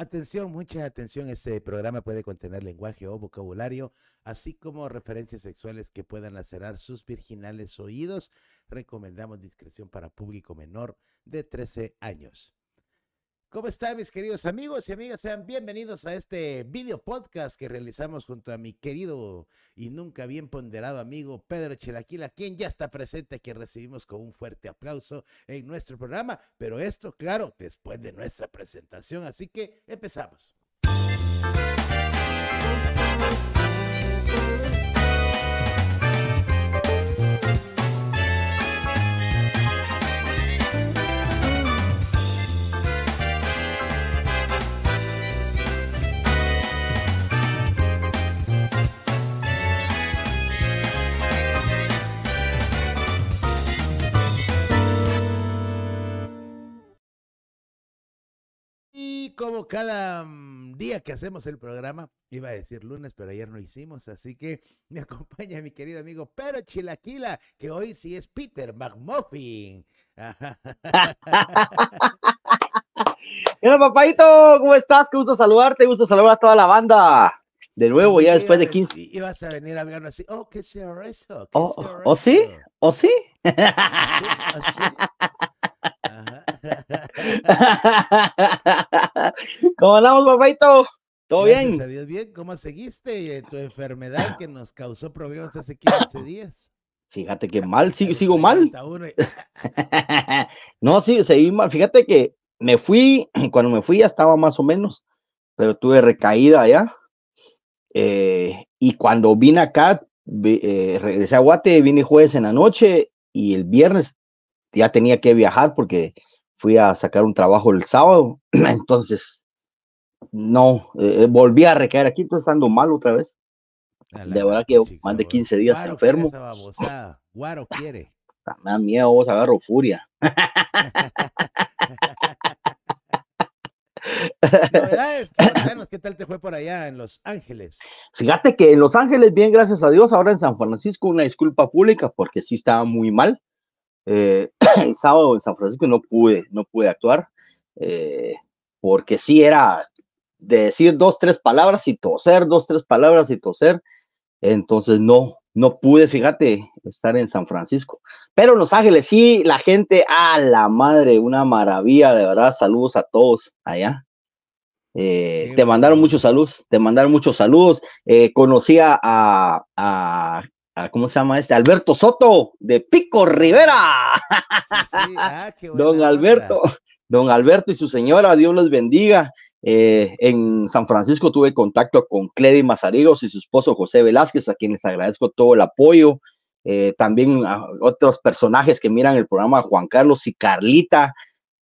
Atención, mucha atención, este programa puede contener lenguaje o vocabulario, así como referencias sexuales que puedan lacerar sus virginales oídos. Recomendamos discreción para público menor de 13 años. ¿Cómo están mis queridos amigos y amigas? Sean bienvenidos a este video podcast que realizamos junto a mi querido y nunca bien ponderado amigo Pedro Chilaquila, quien ya está presente, que recibimos con un fuerte aplauso en nuestro programa, pero esto, claro, después de nuestra presentación, así que empezamos. Y como cada mm, día que hacemos el programa, iba a decir lunes, pero ayer no hicimos, así que me acompaña mi querido amigo Pero Chilaquila, que hoy sí es Peter McMuffin. Hola papadito, ¿cómo estás? Qué gusto saludarte, gusto saludar a toda la banda. De nuevo, ya después de 15. Ibas a venir a así, oh, qué se eso. ¿O sí? ¿O ¿Oh, sí? ¿Oh, ¿Cómo andamos, papaito? ¿Todo bien? bien. ¿Cómo seguiste eh, tu enfermedad que nos causó problemas hace 15 días? Fíjate que mal, sigo, pues, mal. no, sí, seguí mal. Fíjate que me fui, cuando me fui ya estaba más o menos, pero tuve recaída ya. Eh, y cuando vine acá, eh, regresé a Guate, vine jueves en la noche y el viernes ya tenía que viajar porque fui a sacar un trabajo el sábado, entonces no, eh, volví a recaer aquí, entonces ando mal otra vez. de verdad que más de 15 días enfermo. Ah, me da miedo, vos agarro furia. ¿qué tal te fue por allá en Los Ángeles? Fíjate que en Los Ángeles, bien, gracias a Dios, ahora en San Francisco, una disculpa pública porque sí estaba muy mal. Eh, el sábado en San Francisco no pude, no pude actuar, eh, porque sí era decir dos, tres palabras y toser, dos, tres palabras y toser. Entonces no, no pude, fíjate, estar en San Francisco. Pero en Los Ángeles sí, la gente, a la madre, una maravilla, de verdad, saludos a todos allá. Eh, te mandaron muchos saludos, te mandaron muchos saludos. conocí a, a, Ah, ¿cómo se llama este? Alberto Soto de Pico Rivera. Ah, don Alberto, don Alberto y su señora, Dios los bendiga. Eh, en San Francisco tuve contacto con Cledy Mazarigos y su esposo José Velázquez, a quienes agradezco todo el apoyo. Eh, también a otros personajes que miran el programa, Juan Carlos y Carlita,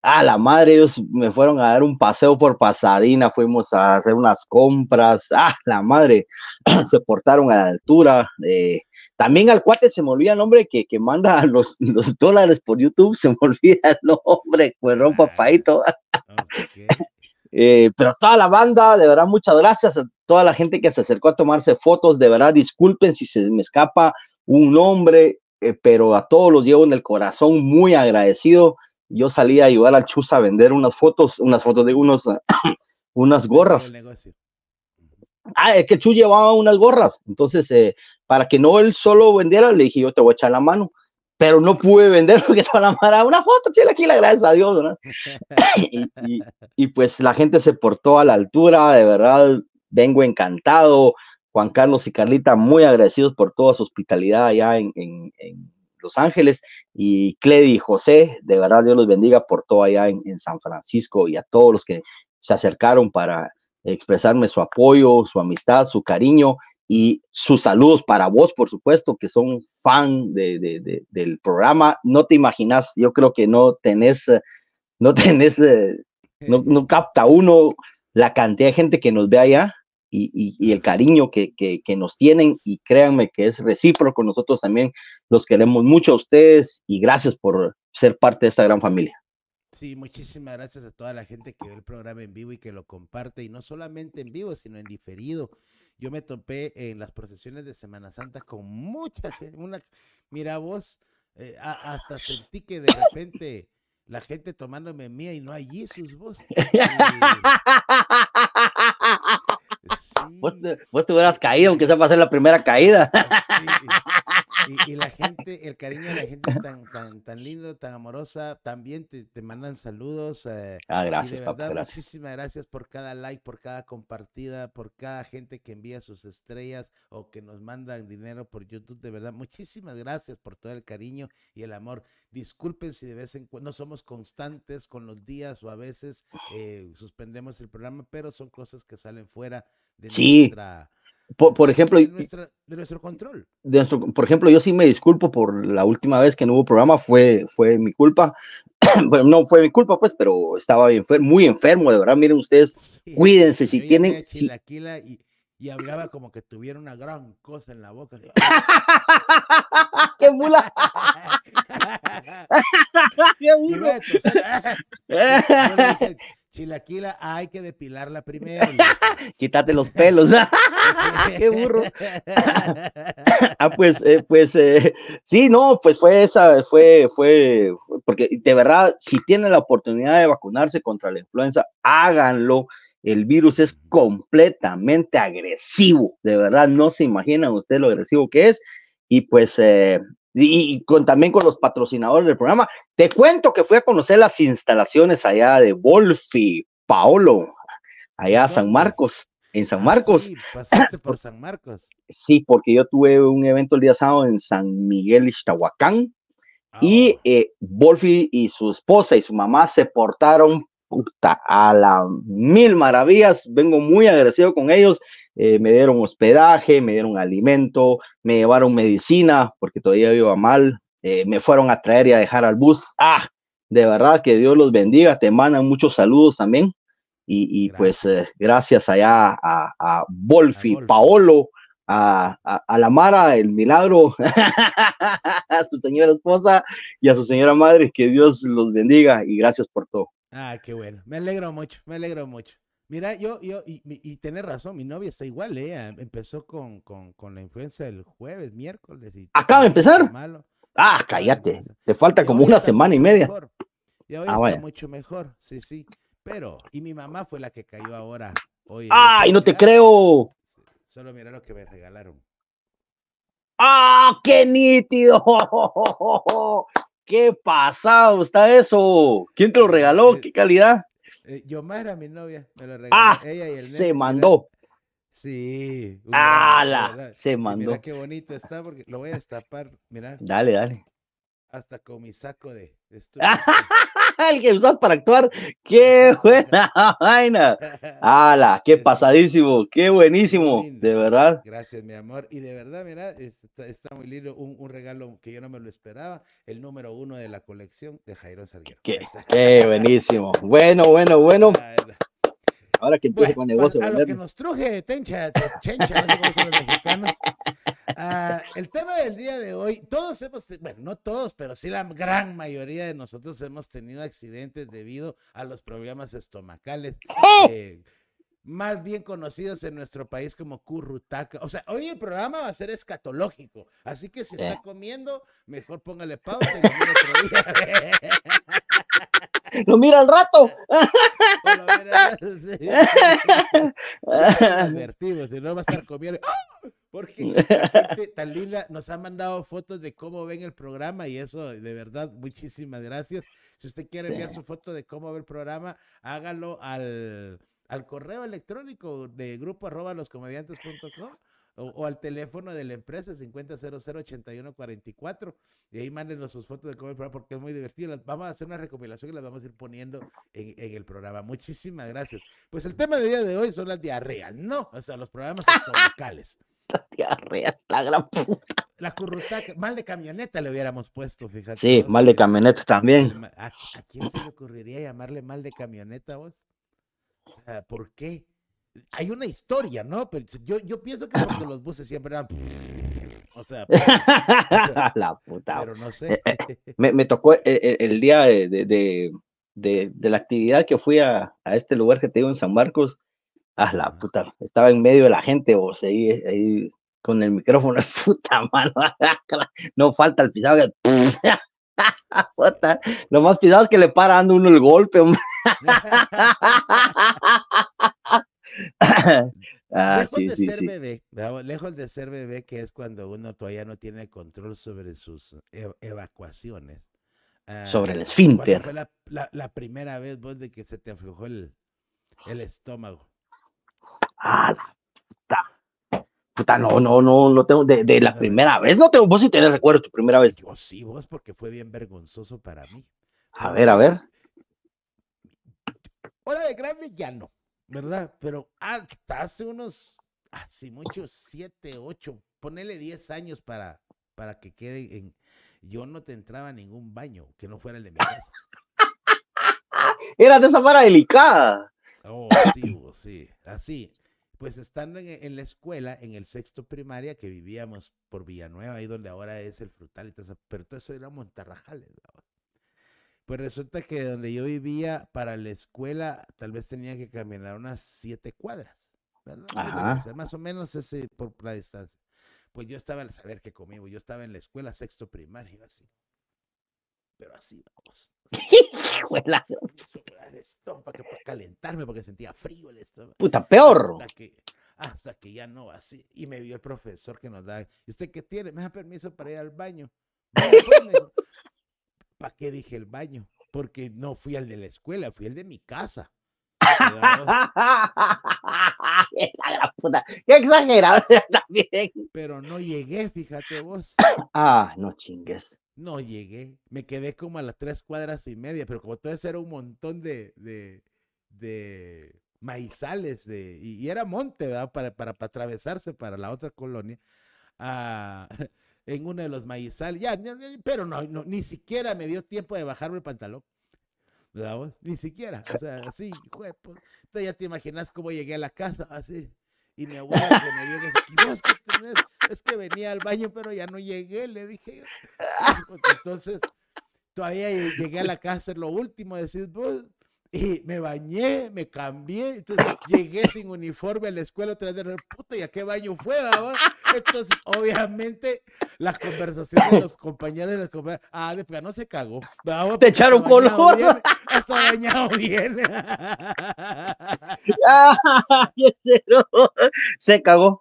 Ah, la madre, ellos me fueron a dar un paseo por Pasadena, fuimos a hacer unas compras, a la madre, se portaron a la altura. Eh, también al cuate se me olvida el nombre que, que manda los, los dólares por YouTube, se me olvida el nombre, cuerrón pues, ah, papadito. Pues, eh, pero toda la banda, de verdad, muchas gracias a toda la gente que se acercó a tomarse fotos, de verdad, disculpen si se me escapa un nombre, eh, pero a todos los llevo en el corazón, muy agradecido yo salí a ayudar al Chus a vender unas fotos, unas fotos de unos, unas gorras. Ah, es que Chus llevaba unas gorras. Entonces, eh, para que no él solo vendiera, le dije, yo te voy a echar la mano. Pero no pude vender porque estaba la mara, una foto, chile, aquí la gracias a Dios, ¿no? y, pues la gente se portó a la altura, de verdad, vengo encantado. Juan Carlos y Carlita, muy agradecidos por toda su hospitalidad allá en, los Ángeles. Y Cledi y José, de verdad Dios los bendiga por todo allá en, San Francisco y a todos los que se acercaron para expresarme su apoyo, su amistad, su cariño y sus saludos para vos, por supuesto, que son fan de, del programa. No te imaginas, yo creo que no tenés, no tenés, eh, no, no capta uno la cantidad de gente que nos ve allá y, el cariño que, nos tienen y créanme que es recíproco. Nosotros también los queremos mucho a ustedes y gracias por ser parte de esta gran familia. Sí, muchísimas gracias a toda la gente que ve el programa en vivo y que lo comparte y no solamente en vivo, sino en diferido. Yo me topé en las procesiones de Semana Santa con mucha gente, una, mira vos, eh, hasta sentí que de repente la gente tomándome mía y no hay Jesús vos. vos, te, hubieras caído, aunque esa va ser la primera caída. y, la gente, el cariño de la gente tan, tan, tan lindo, tan amorosa, también te, mandan saludos. Eh, ah, gracias, Muchísimas gracias por cada like, por cada compartida, por cada gente que envía sus estrellas o que nos mandan dinero por YouTube. De verdad, muchísimas gracias por todo el cariño y el amor. Disculpen si de vez en cuando no somos constantes con los días o a veces eh, suspendemos el programa, pero son cosas que salen fuera de sí. Por, ejemplo, de, nuestro control. por ejemplo, yo sí me disculpo por la última vez que no hubo programa, fue, fue mi culpa. bueno, no fue mi culpa, pues, pero estaba bien, muy enfermo, de verdad. Miren ustedes, cuídense si tienen. Y, y, hablaba como que tuviera una gran cosa en la boca. ¡Qué mula! ¡Qué mula! Chilaquila hay que depilarla primero. Quítate los pelos. ¡Qué burro! ah, pues, eh, pues, eh, sí, no, pues fue esa, fue, fue, fue, porque de verdad, si tienen la oportunidad de vacunarse contra la influenza, háganlo. El virus es completamente agresivo, de verdad, no se imaginan ustedes lo agresivo que es. Y pues eh, y, también con los patrocinadores del programa. Te cuento que fui a conocer las instalaciones allá de Wolfi, Paolo, allá a San Marcos, en San Marcos. Ah, sí, pasaste por San Marcos. Sí, porque yo tuve un evento el día sábado en San Miguel Ixtahuacán y oh. eh, Wolfi y su esposa y su mamá se portaron a la mil maravillas. Vengo muy agradecido con ellos. Eh, me dieron hospedaje, me dieron alimento, me llevaron medicina porque todavía iba mal, eh, me fueron a traer y a dejar al bus. Ah, de verdad que Dios los bendiga, te mandan muchos saludos también. Y, y pues gracias eh, allá a, a Wolfi, Paolo, a, a, la Mara, el milagro, a su señora esposa y a su señora madre, que Dios los bendiga y gracias por todo. Ah, qué bueno, me alegro mucho, me alegro mucho. Mira, yo, yo, y, tenés razón, mi novia está igual, ¿eh? Empezó con, la influencia el jueves, miércoles. Y Acaba de empezar. Ah, cállate. Te falta como una semana y media. hoy ah, está mucho mejor, sí, sí. Pero, y mi mamá fue la que cayó ahora. Hoy, ¡Ay, no te creo! Solo mira lo que me regalaron. ¡Ah, qué nítido! ¡Qué pasado está eso! ¿Quién te lo regaló? Eh, ¿Qué calidad? Eh, Yomara, mi novia, me la regaló. ¡Ah! Ella y el se mandó. Sí. ¡Hala! Se mandó. Mira qué bonito está, porque lo voy a destapar. Mira. Dale, dale. Hasta con mi saco de, de el que usas para actuar. ¡Qué buena vaina! ¡Hala! ¡Qué pasadísimo! ¡Qué buenísimo! De verdad. Gracias, mi amor. Y de verdad, mira, está, muy lindo. Un, regalo que yo no me lo esperaba. El número uno de la colección de Jairo Salguero. ¡Qué, qué buenísimo! Bueno, bueno, bueno. Ahora que empiezo con negocio. A lo que nos truje, tencha, tencha, no sé cómo son los mexicanos. el tema del día de hoy, todos hemos, bueno, no todos, pero sí la gran mayoría de nosotros hemos tenido accidentes debido a los problemas estomacales. más bien conocidos en nuestro país como currutaca. O sea, hoy el programa va a ser escatológico, así que si está comiendo, mejor póngale pausa y mira otro día. Lo mira al rato. Advertimos, si no va a estar comiendo. Porque la gente tan nos ha mandado fotos de cómo ven el programa y eso, de verdad, muchísimas gracias. Si usted quiere enviar su foto de cómo ve el programa, hágalo al, al correo electrónico de grupo arroba loscomediantes.com o, o, al teléfono de la empresa, 50008144. Y ahí mándenos sus fotos de cómo el programa, porque es muy divertido. vamos a hacer una recopilación y las vamos a ir poniendo en, el programa. Muchísimas gracias. Pues el tema de día de hoy son las diarreas, ¿no? O sea, los programas estomacales. la diarrea gran mal de camioneta le hubiéramos puesto, fíjate. Sí, mal de camioneta también. ¿A, quién se le ocurriría llamarle mal de camioneta vos? O ¿por qué? Hay una historia, ¿no? Pero yo, pienso que porque los buses siempre eran. O sea, la puta. Pero no sé. Eh, eh, me, tocó eh, el, día de, la actividad que fui a, a este lugar que te digo en San Marcos Ah, la puta, estaba en medio de la gente, vos, ahí, ahí con el micrófono, puta mano, no falta el pisado que... Lo más pisado es que le para dando uno el golpe, hombre. Ah, lejos de ser bebé, lejos de ser bebé, que es cuando uno todavía no tiene control sobre sus evacuaciones. Ah, sobre el esfínter. la, primera vez vos de que se te aflojó el estómago? Ah, la puta. no, no, no, no tengo, de, la primera vez, no tengo, vos si sí tenés recuerdo tu primera vez. Yo sí, vos, porque fue bien vergonzoso para mí. A ver, a ver. Hora de grande ya no, ¿verdad? Pero hasta hace unos, así ah, muchos, siete, ocho, ponele diez años para, para que quede en... Yo no te entraba a ningún baño que no fuera el de mi casa. Era de esa manera delicada. Oh, sí, vos, sí, así. Pues estando en, la escuela, en el sexto primaria, que vivíamos por Villanueva, ahí donde ahora es el frutal y todo pero todo eso era Montarrajales. Pues resulta que donde yo vivía, para la escuela, tal vez tenía que caminar unas siete cuadras, ¿verdad? Más o menos ese por la distancia. Pues yo estaba al saber que conmigo, yo estaba en la escuela sexto primaria, así pero así vamos. para calentarme porque sentía frío el Puta, peor. Hasta que, hasta ya no, así. Y me vio el profesor que nos da. ¿Y usted qué tiene? ¿Me da permiso para ir al baño? Pues, ¿Para qué dije el baño? Porque no fui al de la escuela, fui al de mi casa. la Qué exagerado también. Pero no llegué, fíjate vos. Ah, no chingues. No llegué. Me quedé como a las tres cuadras y media, pero como todo eso era un montón de, de, de maizales de, y, era monte, ¿verdad? Para, para, atravesarse para la otra colonia. Ah, en uno de los maizales. Ya, pero no, ni siquiera me dio tiempo de bajarme el pantalón. ¿Verdad Ni siquiera. O sea, así, pues. Entonces ya te imaginas cómo llegué a la casa, así. Y mi abuela me vio que es que es que venía al baño, pero ya no llegué, le dije pues, Entonces, todavía llegué a la casa, es lo último, decís pues, Y me bañé, me cambié, entonces llegué sin uniforme a la escuela otra vez, puta, ¿y a qué baño fue, entonces, obviamente, las conversaciones de los compañeros de las compañeras, ah, de no se cagó. Ah, te pues, echaron color. está bañado bien. se cagó.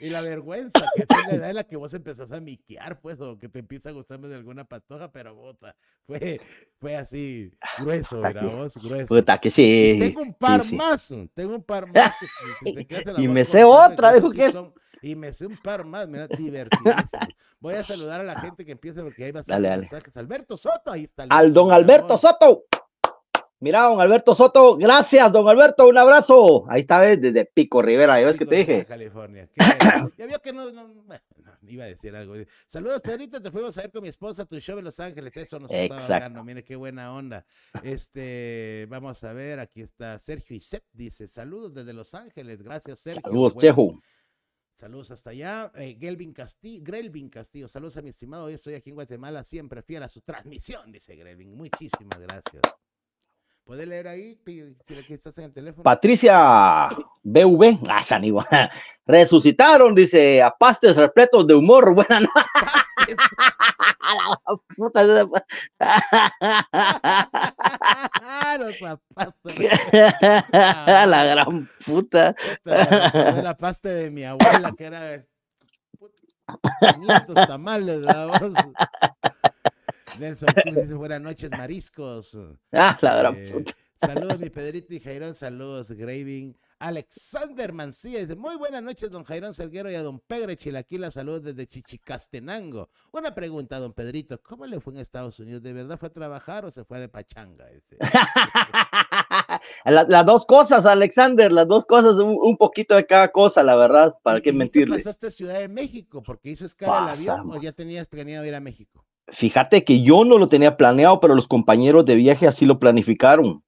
Y la vergüenza que es la edad en la que vos empezás a miquear, pues, o que te empieza a gustarme de alguna patoja, pero bota, fue, fue así, grueso, puta grueso. Puta que sí. tengo un par más, tengo un par más que, y me sé que y me sé un par más, me da divertidísimo. Voy a saludar a la gente que empieza porque ahí va a salir mensajes. Alberto Soto, ahí está. al don Alberto Soto. Mira, don Alberto Soto, gracias, don Alberto, un abrazo. Ahí está, desde Pico Rivera, ¿ya ves que te dije? California. ya vio que no, iba a decir algo. Saludos, Pedrito, te fuimos a ver con mi esposa, tu show en Los Ángeles, eso nos estaba dando, mire qué buena onda. Este, vamos a ver, aquí está Sergio Isep, dice, saludos desde Los Ángeles, gracias, Sergio. Saludos, Chejo. Saludos hasta allá. Eh, Gelvin Castillo, Grelvin Castillo, saludos a mi estimado. Hoy estoy aquí en Guatemala, siempre fiel a su transmisión, dice Grelvin. Muchísimas gracias. Puede leer ahí, si estás en el teléfono. Patricia BV, ah, San igual. Resucitaron, dice, a pastes repletos de humor. Buenas noches. la puta. la gran puta. La, pasta de mi abuela que era de tamales, ¿verdad? Nelson Cruz dice buenas noches, mariscos. Ah, la eh, Saludos, mi Pedrito y Jairón, saludos, Graving. Alexander Mancía dice, muy buenas noches, don Jairón Salguero y a don Pegre Chilaquila, saludos desde Chichicastenango. Una pregunta, don Pedrito, ¿cómo le fue en Estados Unidos? ¿De verdad fue a trabajar o se fue de pachanga? las dos cosas, Alexander, las dos cosas, un, poquito de cada cosa, la verdad, ¿para qué mentirle? ¿Pasaste a Ciudad de México porque hizo escala el avión o ya tenías planeado ir a México? fíjate que yo no lo tenía planeado, pero los compañeros de viaje así lo planificaron.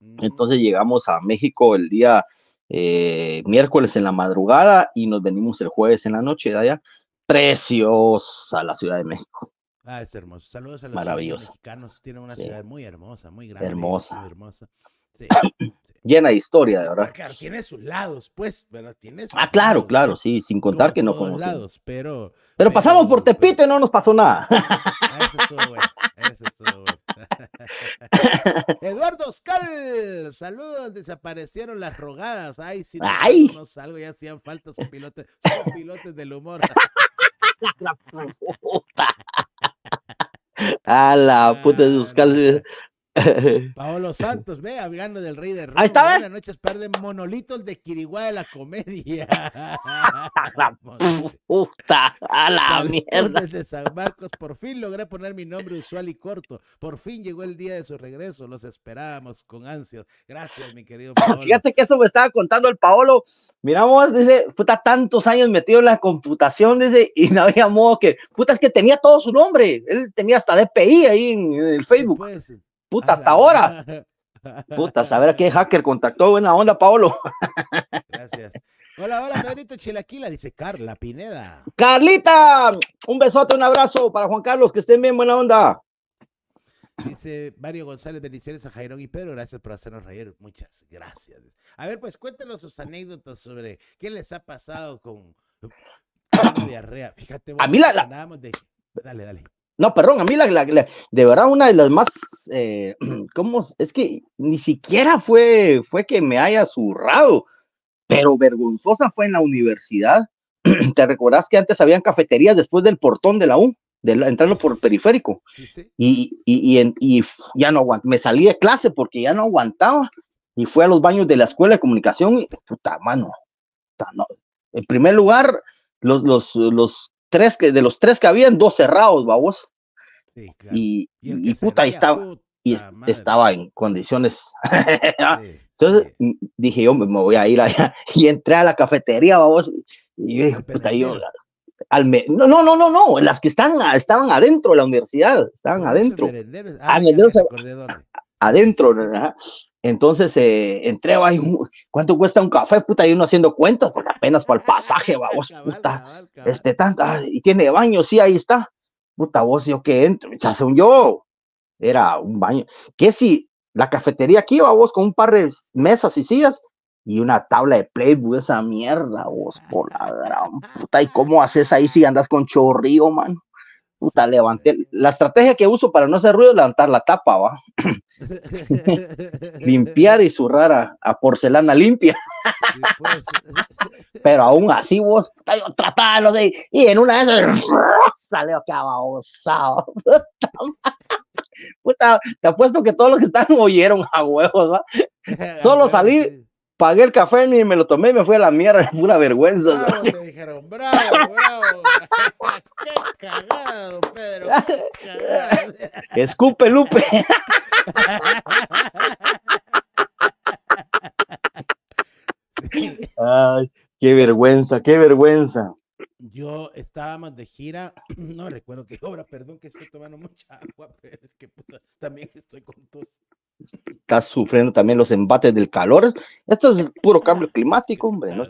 Mm. Entonces llegamos a México el día eh, miércoles en la madrugada y nos venimos el jueves en la noche de allá. Precios a la Ciudad de México. Ah, es hermoso. Saludos a los mexicanos. Tiene una ciudad muy hermosa, muy grande. Hermosa. hermosa llena de historia, de verdad. Ah, claro, tiene sus lados, pues, Tiene ah, claro, claro, pues. sí, sin contar que no conocemos. pero, pero, pasamos por pues, pues. Tepito no nos pasó nada. Ah, eso eso bueno. Eduardo Oscar, saludos, desaparecieron las rogadas. Ay, si no, salgo, ya hacían falta sus pilotes, son pilotes del humor. A la puta de Oscar. Ah, Paolo Santos, ve, hablando del rey de Roma. Ahí está, noches, par monolitos de Kirigua de la comedia. Puta, a la mierda. Desde San Marcos, por fin logré poner mi nombre usual y corto. Por fin llegó el día de su regreso. Los esperábamos con ansias. Gracias, mi querido Paolo. Fíjate que eso me estaba contando el Paolo. Miramos, dice, puta, tantos años metido en la computación, dice, y no había modo que, puta, es que tenía todo su nombre. Él tenía hasta DPI ahí en, el Facebook. Pues, Puta, hasta ahora. Puta, saber a qué hacker contactó. Buena onda, Paolo. Gracias. Hola, hola, Pedrito Chilaquila, dice Carla Pineda. Carlita, un besote, un abrazo para Juan Carlos, que estén bien, buena onda. Dice Mario González, bendiciones a Jairón y Pedro, gracias por hacernos reír, muchas gracias. A ver, pues cuéntenos sus anécdotas sobre qué les ha pasado con, diarrea. Fíjate, a mí la, Dale, dale. No, perdón, a mí la, la, de verdad una de las más, eh, ¿cómo? Es que ni siquiera fue, fue que me haya zurrado, pero vergonzosa fue en la universidad. ¿Te recordás que antes habían cafeterías después del portón de la U? De la, entrando por periférico. Sí, sí. Y, y, y, y, ya no aguantaba, me salí de clase porque ya no aguantaba y fue a los baños de la escuela de comunicación puta mano. En primer lugar, los, los, los tres que, de los tres que habían, dos cerrados, babos. Y, y, puta, ahí estaba, y estaba en condiciones. Ah, entonces mm, dije, yo me voy a ir allá y entré a la cafetería, babos. Y dije, puta, yo. Al me... no, no, no, no, no, las que están, estaban adentro de la universidad, estaban adentro. adentro, adentro entonces eh, entré, va, ¿cuánto cuesta un café? Puta, y uno haciendo cuentas, porque apenas para el pasaje, va, vos, puta, este, tanta, ah, y tiene baño, sí, ahí está. Puta, vos, yo que entro, se hace un yo, era un baño. Que si la cafetería aquí, va, vos, con un par de mesas y sillas y una tabla de Playboy, esa mierda, vos, por la gran puta, ¿y cómo haces ahí si andas con chorrío, man? puta, levanté. La estrategia que uso para no hacer ruido es levantar la tapa, va. Limpiar y zurrar a, porcelana limpia. Pues. Pero aún así vos, yo y en una de esas salió que Puta, te apuesto que todos los que están oyeron a huevos, ¿va? Solo salí, pagué el café ni me lo tomé me fui a la mierda, pura vergüenza. Bravo, dijeron, bravo, bravo. qué cagado, Pedro. Qué Escupe, Lupe. Ay, qué vergüenza, qué vergüenza. Yo estaba más de gira, no recuerdo qué obra, perdón que estoy tomando mucha agua, pero es que también estoy con tos está sufriendo también los embates del calor. Esto es puro cambio climático, hombre, no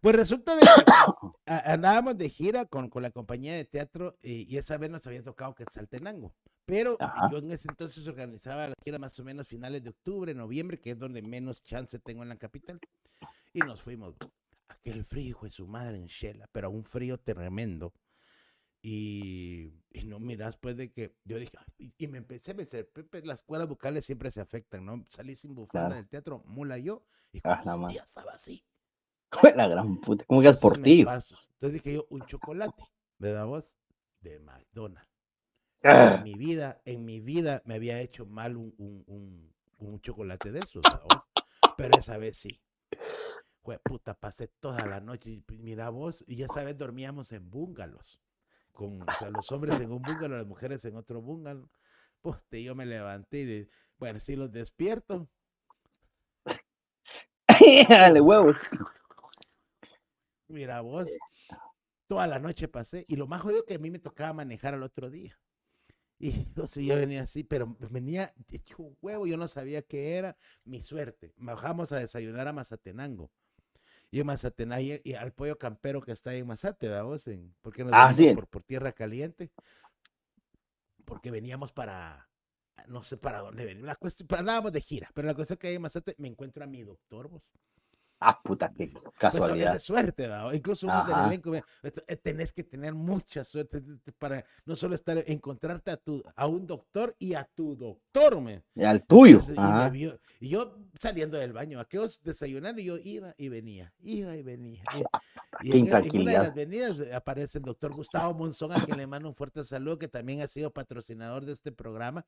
Pues resulta de que andábamos de gira con, con la compañía de teatro eh, y esa vez nos había tocado que Quetzaltenango. Pero yo en ese entonces organizaba la gira más o menos finales de octubre, noviembre, que es donde menos chance tengo en la capital. Y nos fuimos. Aquel frío de su madre en Shela, pero un frío tremendo. Y, no miras, pues, de que yo dije, y, me empecé a pensar, las cuerdas vocales siempre se afectan, ¿no? Salí sin bufanda del teatro, mula yo, y ah, cuando día estaba así. La gran puta, ¿cómo que es por Entonces dije yo, un chocolate, ¿verdad vos? De McDonald's. En ah. mi vida, en mi vida me había hecho mal un, un, un, chocolate de esos, ¿verdad? pero esa vez sí. Pues puta, pasé toda la noche, pues, mira vos, y ya sabes, dormíamos en búngalos con los hombres en un búngalo, las mujeres en otro búngalo. Poste, yo me levanté y bueno, si los despierto. Dale huevos. Mira vos, toda la noche pasé y lo más jodido que a mí me tocaba manejar al otro día. Y o yo venía así, pero venía de hecho huevo, yo no sabía qué era mi suerte. Bajamos a desayunar a Mazatenango y en Mazatén, y al pollo campero que está ahí en Mazate, ¿verdad, en, porque nos ah, por, tierra caliente, porque veníamos para, no sé para dónde venir la de gira, pero la cuestión que hay en Mazate, me encuentra mi doctor, vos. Ah, puta, qué casualidad. Pues suerte, Incluso eh, tenés que tener mucha suerte para no solo estar, encontrarte a, tu, a un doctor y a tu doctor, me. Y al tuyo. y, yo saliendo del baño, a que desayunar y yo iba y venía, iba y venía. Ah, y, en, una de las venidas aparece el doctor Gustavo Monzón, a quien le mando un fuerte saludo, que también ha sido patrocinador de este programa,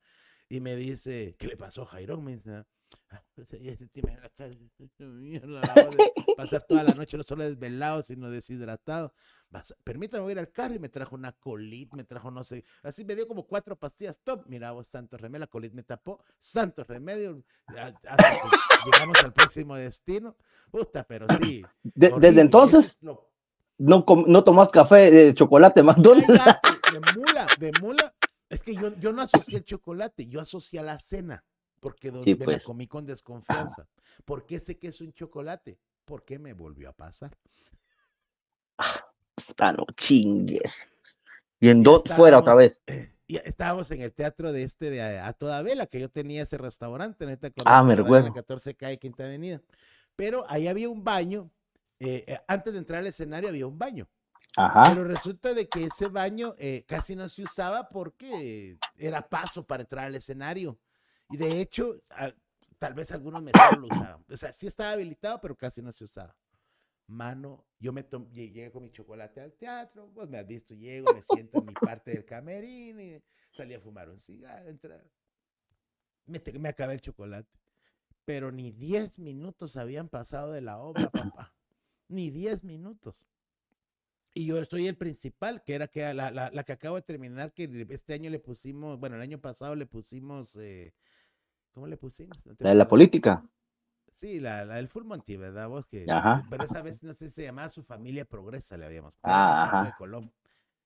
y me dice, ¿qué le pasó, Jairón? Me dice, pasar toda la noche no solo desvelado, sino deshidratado. permítame ir al carro y me trajo una colit, me trajo no sé, así me dio como cuatro pastillas top. miraba vos, santos remedio, la colit me tapó, santos remedio, llegamos al próximo destino. Puta, pero sí. desde entonces, no, no, no tomás café eh, de chocolate, McDonald's. De mula, de mula. Es que yo, yo no asocié el chocolate, yo asocié a la cena. Porque donde pues. comí con desconfianza. ¿Por qué sé que es un chocolate? ¿Por qué me volvió a pasar. Ah, no chingues. Y en dos fuera otra vez. Eh, y estábamos en el teatro de este de A, Toda Vela, que yo tenía ese restaurante en esta ah, me recuerdo. En la 14K Quinta Avenida. Pero ahí había un baño. Eh, eh, antes de entrar al escenario había un baño. Ajá. Pero resulta de que ese baño casi no se usaba porque era paso para entrar al escenario. Y de hecho, tal vez algunos me lo usaban. O sea, sí estaba habilitado, pero casi no se usaba. Mano, yo me llegué con mi chocolate al teatro, pues me has visto, llego, me siento en mi parte del camerín, y salí a fumar un cigarro, entré. Me, me acabé el chocolate. Pero ni diez minutos habían pasado de la obra, papá. Ni diez minutos. Y yo soy el principal, que era que la, que acabo de terminar, que este año le pusimos, bueno, el año pasado le pusimos, eh, ¿cómo le pusimos? la de la política. Sí, la, la del Full ¿verdad? Vos pero esa vez no sé, se llamaba Su Familia Progresa, le habíamos puesto. Ah,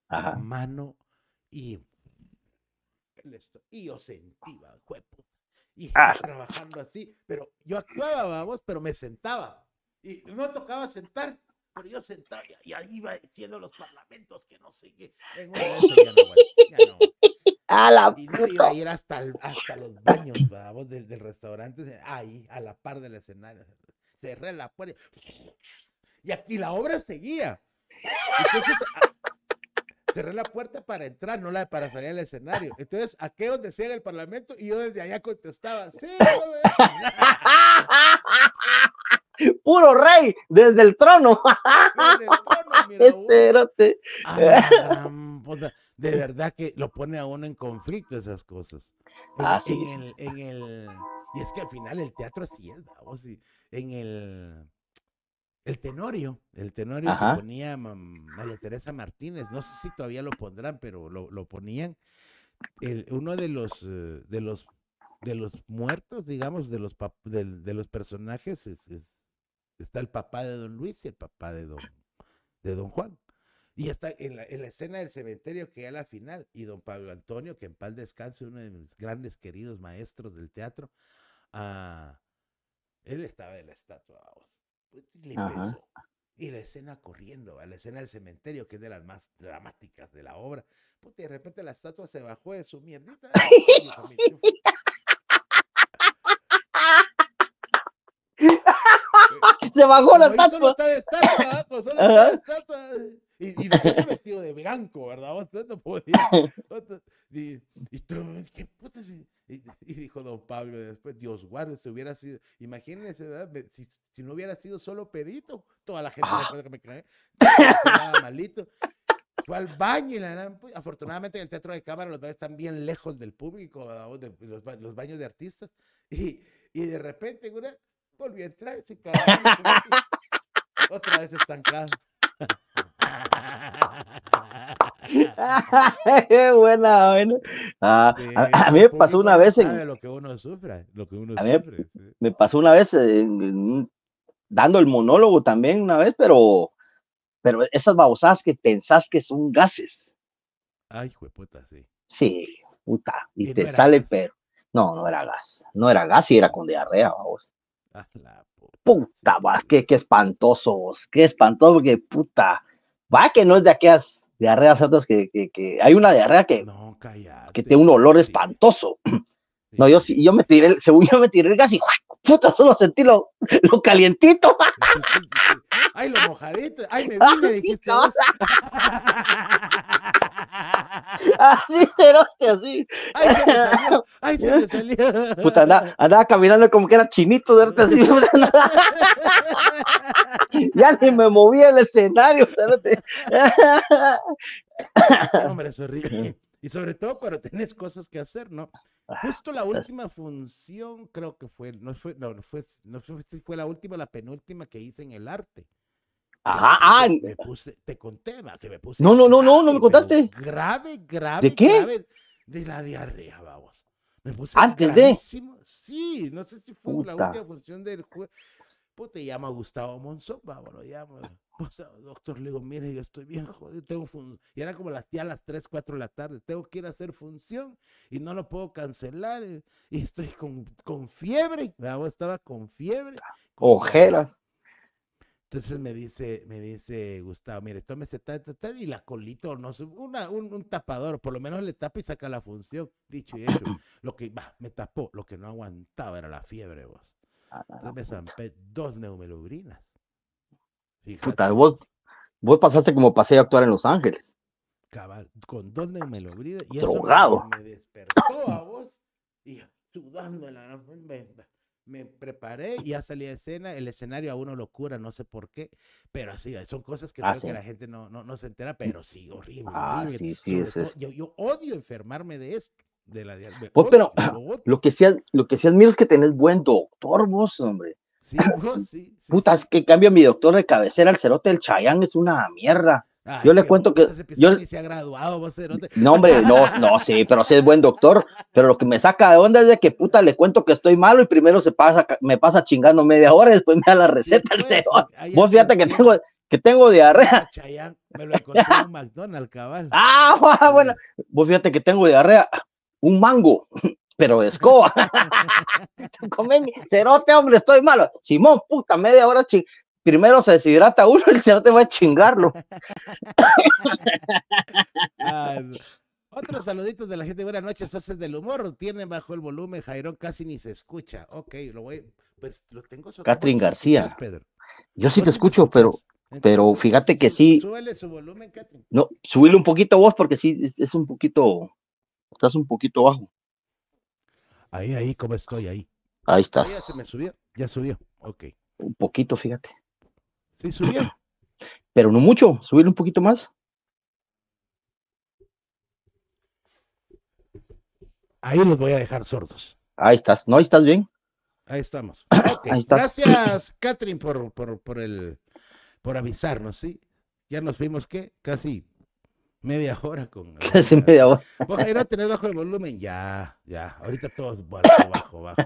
ajá. Mano y y yo sentía, cuerpo. Y ah. trabajando así, pero yo actuaba, vos pero me sentaba. Y no tocaba sentar pero yo sentaba y ahí iba diciendo los parlamentos que no sé En una de esas ya y no iba hasta, los baños, del, restaurante, ahí, a la par del escenario. Cerré la puerta. Y aquí la obra seguía. Entonces, cerré la puerta para entrar, no la para salir al escenario. Entonces, a donde sea el parlamento y yo desde allá contestaba, sí, puro rey desde el trono. Ah, pues, de verdad que lo pone a uno en conflicto esas cosas. En, ah, El, y es que al final el teatro así es, en el el tenorio, el tenorio que ponía María Teresa Martínez, no sé si todavía lo pondrán, pero lo, ponían. El, uno de los eh, de los de los muertos, digamos, de los de, los personajes es Está el papá de don Luis y el papá de don, de don Juan. Y está en la, escena del cementerio que ya la final. Y don Pablo Antonio, que en paz descanse, uno de mis grandes queridos maestros del teatro, ah, él estaba en la estatua. Pues, le Y la escena corriendo, a la escena del cementerio, que es de las más dramáticas de la obra. y de repente la estatua se bajó de su mierdita. se bajó la tapa pues Y, vestido de blanco, ¿verdad? no Y, y ¿qué Y, dijo don Pablo después, Dios guarde, si hubiera sido, imagínense, ¿verdad? Si, no hubiera sido solo Pedito, toda la gente ah. que me cae, malito fue al baño y la gran... afortunadamente en el teatro de cámara los baños están bien lejos del público, los, baños de artistas, y, y de repente, una, Volví a entrar ese Otra vez estancado. buena, buena. Ah, a, mí me pasó una vez Lo que uno sufre, Me, pasó una vez dando el monólogo también una vez, pero, pero esas babosadas que pensás que son gases. Ay, puta, sí. Sí, puta. Y, te sale, pero. No, no era gas. No era gas y era con diarrea, babosa puta. va, que espantosos, qué espantoso, porque puta, va que no es de aquellas diarreas altas que, que, hay una diarrea que, no, que tiene un olor espantoso. No, yo sí, yo me tiré, el, según yo me tiré el gas y puta, solo sentí lo, calientito. ay, lo mojadito, ay, me vine, así, ah, así. Ay, se salió. Puta, andaba, caminando como que era chinito, deerte, así. ya ni me movía el escenario, Hombre, es Y sobre todo cuando tenés cosas que hacer, ¿no? Justo la última función, creo que fue, no fue, no, no fue, no fue, fue la última, la penúltima que hice en el arte ah, te conté, que me puse. No, no, no, no, no me contaste. Grave, grave. ¿De qué? Grave, de la diarrea, vamos. Me puse Antes de. Sí, no sé si fue la última función del juego. te llama Gustavo Monzón, vamos, lo llamo. Ah. Pues, ah, doctor, le digo, mire, yo estoy bien jodido, tengo función. Y era como las, ya las 3, 4 de la tarde, tengo que ir a hacer función y no lo puedo cancelar. Eh, y estoy con, con fiebre, vamos, estaba con fiebre. Ojeras. Entonces me dice, me dice Gustavo, mire, esto me se tal, y la colito, no sé, una, un, tapador, por lo menos le tapa y saca la función, dicho y hecho. Lo que, va, me tapó, lo que no aguantaba era la fiebre, vos. Entonces me zampé dos neumelubrinas. Puta, vos, vos pasaste como pasé a actuar en Los Ángeles. Cabal, con dos neumelubrinas. Y eso Me, despertó a vos, y sudando en la me preparé y ya salí de escena. El escenario a uno lo cura, no sé por qué, pero así, son cosas que, creo ah, que la gente no, no, se entera, mm. pero sí, horrible. Ah, yo, odio enfermarme de esto. De la, pues, pero lo, que sí, lo que es que tenés buen doctor, vos, hombre. Sí, sí, Putas, que cambio mi doctor de cabecera al cerote del Chayán es una mierda. Ah, yo le cuento que. graduado, no, hombre, no, no, sí, pero sí es buen doctor. Pero lo que me saca de onda es de que puta le cuento que estoy malo y primero se pasa, me pasa chingando media hora y después me da la receta. el pues, cero. Oh, vos fíjate que tengo, que tengo diarrea. me lo encontré en McDonald's, cabal. Ah, bueno, vos fíjate que tengo diarrea. Un mango, pero de escoba. Comé cerote, hombre, estoy malo. Simón, puta, media hora ching primero se deshidrata uno, y el señor te va a chingarlo. otros saluditos de la gente, buenas noches, haces del humor, tienen bajo el volumen, Jairón casi ni se escucha. Ok, lo voy, lo tengo. Catherine García. Pedro? Yo sí te escucho, pero, pero fíjate que sí. Súbele su volumen, Katrin No, subile un poquito vos porque sí, es, un poquito, estás un poquito bajo. Ahí, ahí, como estoy? Ahí. Ahí estás. Ah, ya se me subió, ya subió, ok. Un poquito, fíjate. Sí, subió, Pero no mucho, subirle un poquito más. Ahí los voy a dejar sordos. Ahí estás, ¿no? Ahí estás bien. Ahí estamos. Gracias, Catherine, por, por, por, el, por avisarnos, ¿sí? Ya nos fuimos, ¿qué? Casi Media hora con. Casi media hora. Vos, tenés bajo el volumen. Ya, ya. Ahorita todos bajo, bajo, bajo.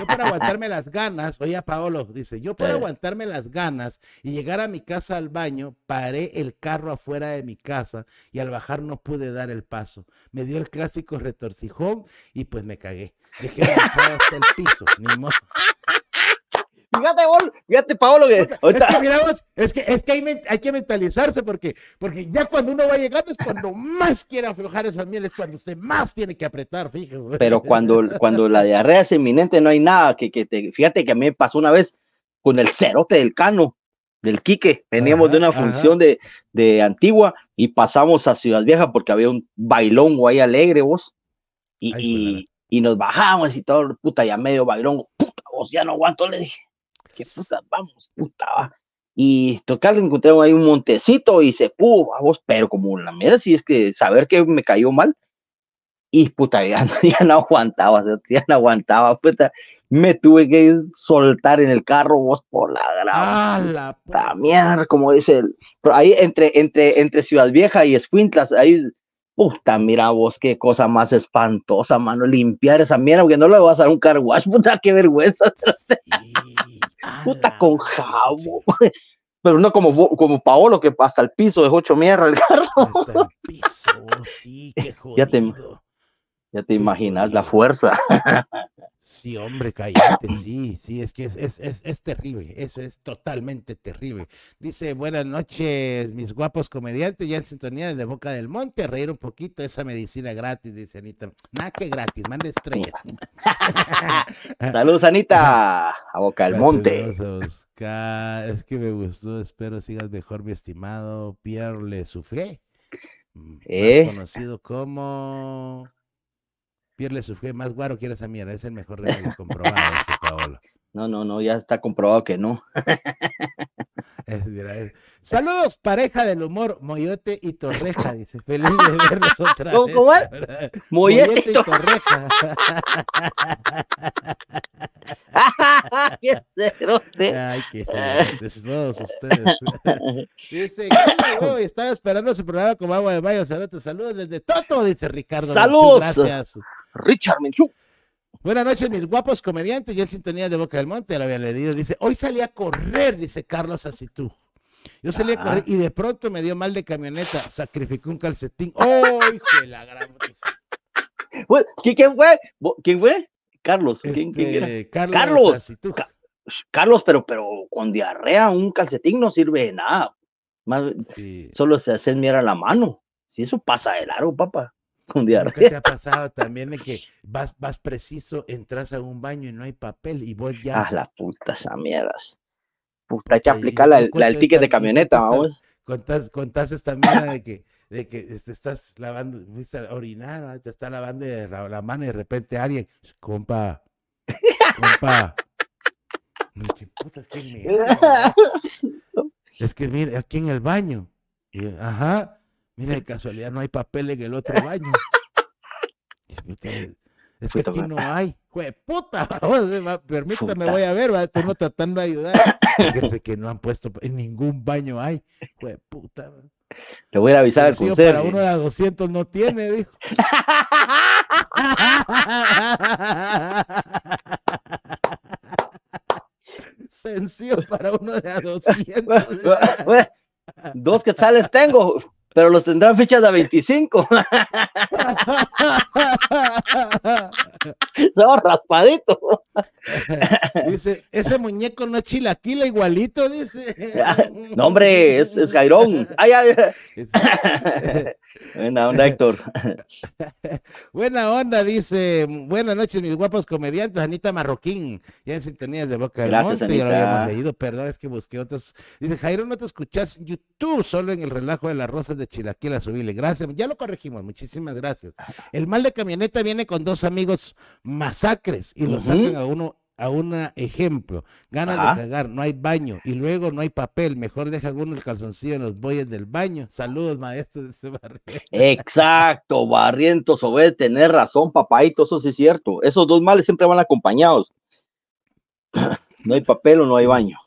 Yo para aguantarme las ganas, oye, Paolo dice: Yo para eh. aguantarme las ganas y llegar a mi casa al baño, paré el carro afuera de mi casa y al bajar no pude dar el paso. Me dio el clásico retorcijón y pues me cagué. Dejé hasta el piso, ni modo fíjate, Paolo. Que, es, que, hay, que mentalizarse porque, porque ya cuando uno va llegando es cuando más quiere aflojar esas mieles, cuando usted más tiene que apretar, fíjate. Pero cuando, cuando la diarrea es inminente, no hay nada que, que te. Fíjate que a mí me pasó una vez con el cerote del cano del Quique. Veníamos de una función de, Antigua y pasamos a Ciudad Vieja porque había un bailongo ahí alegre, vos. Y, nos bajamos y todo, puta, ya medio bailongo puta, vos ya no aguanto, le dije que puta, vamos, puta, Y total, encontramos ahí un montecito y se pudo, vamos, pero como la mierda, si es que saber que me cayó mal, y puta, ya, no aguantaba, ya no aguantaba, puta, me tuve que soltar en el carro, vos por la grava. la puta mierda, como dice el, pero ahí entre, entre, entre Ciudad Vieja y Escuintlas, ahí, puta, mira vos, qué cosa más espantosa, mano, limpiar esa mierda, porque no le vas a dar un car puta, qué vergüenza puta con jabo. Pero no como, Paolo, que hasta el piso dejó 8 mierda el carro. Hasta el piso, sí, qué jodido. Ya te, ya te imaginas la fuerza. Sí, hombre, cállate, sí, sí, es que es, es, es, terrible, eso es totalmente terrible. Dice, buenas noches, mis guapos comediantes, ya en sintonía de Boca del Monte, reír un poquito esa medicina gratis, dice Anita. Nada que gratis, manda estrella. Saludos, Anita, a Boca del Monte. Es que me gustó, espero sigas mejor, mi estimado Pierre Le Soufflé, mm, más eh. conocido como... Pierre su sufre más guaro que esa mierda, es el mejor remedio comprobado, dice Paolo. No, no, no, ya está comprobado que no. Saludos, pareja del humor, Moyote y Torreja, dice. Feliz de verlos otra ¿Cómo, vez. ¿Cómo es? Moyote, y Torreja. ¡Qué cerote! Ay, qué cerotes, todos ustedes. dice, ¿qué Estaba esperando su programa con agua de mayo, Saludos desde Toto, dice Ricardo. Saludos. Gracias. Richard Menchú. Buenas noches, mis guapos comediantes. Ya en sintonía de Boca del Monte, lo había leído. Dice, hoy salí a correr, dice Carlos Asitú, Yo salí a ah. correr y de pronto me dio mal de camioneta. Sacrificó un calcetín. ¡Oh, hijo de la gran! ¿Quién fue? ¿Quién fue? Carlos. ¿Quién, este, Carlos. Carlos. Carlos, pero, pero con diarrea un calcetín no sirve de nada. Solo se hace mirar la mano. Si eso pasa de largo, papá con te ha pasado también de que vas, vas preciso, entras a un baño y no hay papel y vos ya. Ah, las putas esa mierdas. Puta, hay que aplicar el ticket de camioneta, vamos. Contás, esta mierda de que, de estás lavando, orinar, ah, te estás lavando la, mano y de repente alguien, compa, compa. Es que mira, aquí en el baño. ajá. Mira, de casualidad no hay papel en el otro baño. es que aquí no hay. Jue puta, permítame, voy a ver, Estamos tratando de ayudar. Fíjense que no han puesto, en ningún baño hay. Jue puta. Le voy a avisar al consejo. Para uno de 200 no tiene, dijo. Sencillo para uno de a 200. Dos sales tengo pero los tendrán fichas a 25. Estaba raspadito. dice, ese muñeco no es chilaquila igualito, dice. Ah, no, hombre, es, es Jairón. Ay, ay. Buena onda, Héctor. Buena onda, dice. Buenas noches, mis guapos comediantes. Anita Marroquín, ya en sintonía de Boca del Monte. Ya lo habíamos leído, perdón, es que busqué otros. Dice, Jairón, no te escuchás en YouTube, solo en el relajo de las rosas de chilaquil Gracias, ya lo corregimos, muchísimas gracias. El mal de camioneta viene con dos amigos masacres y lo sacan a uno a un ejemplo. Ganas de ah. cagar, no hay baño y luego no hay papel. Mejor deja uno el calzoncillo en los boyes del baño. Saludos, maestros de ese barriento. Exacto, barriento sobre tener razón, papaito, eso sí es cierto. Esos dos males siempre van acompañados. No hay papel o no hay baño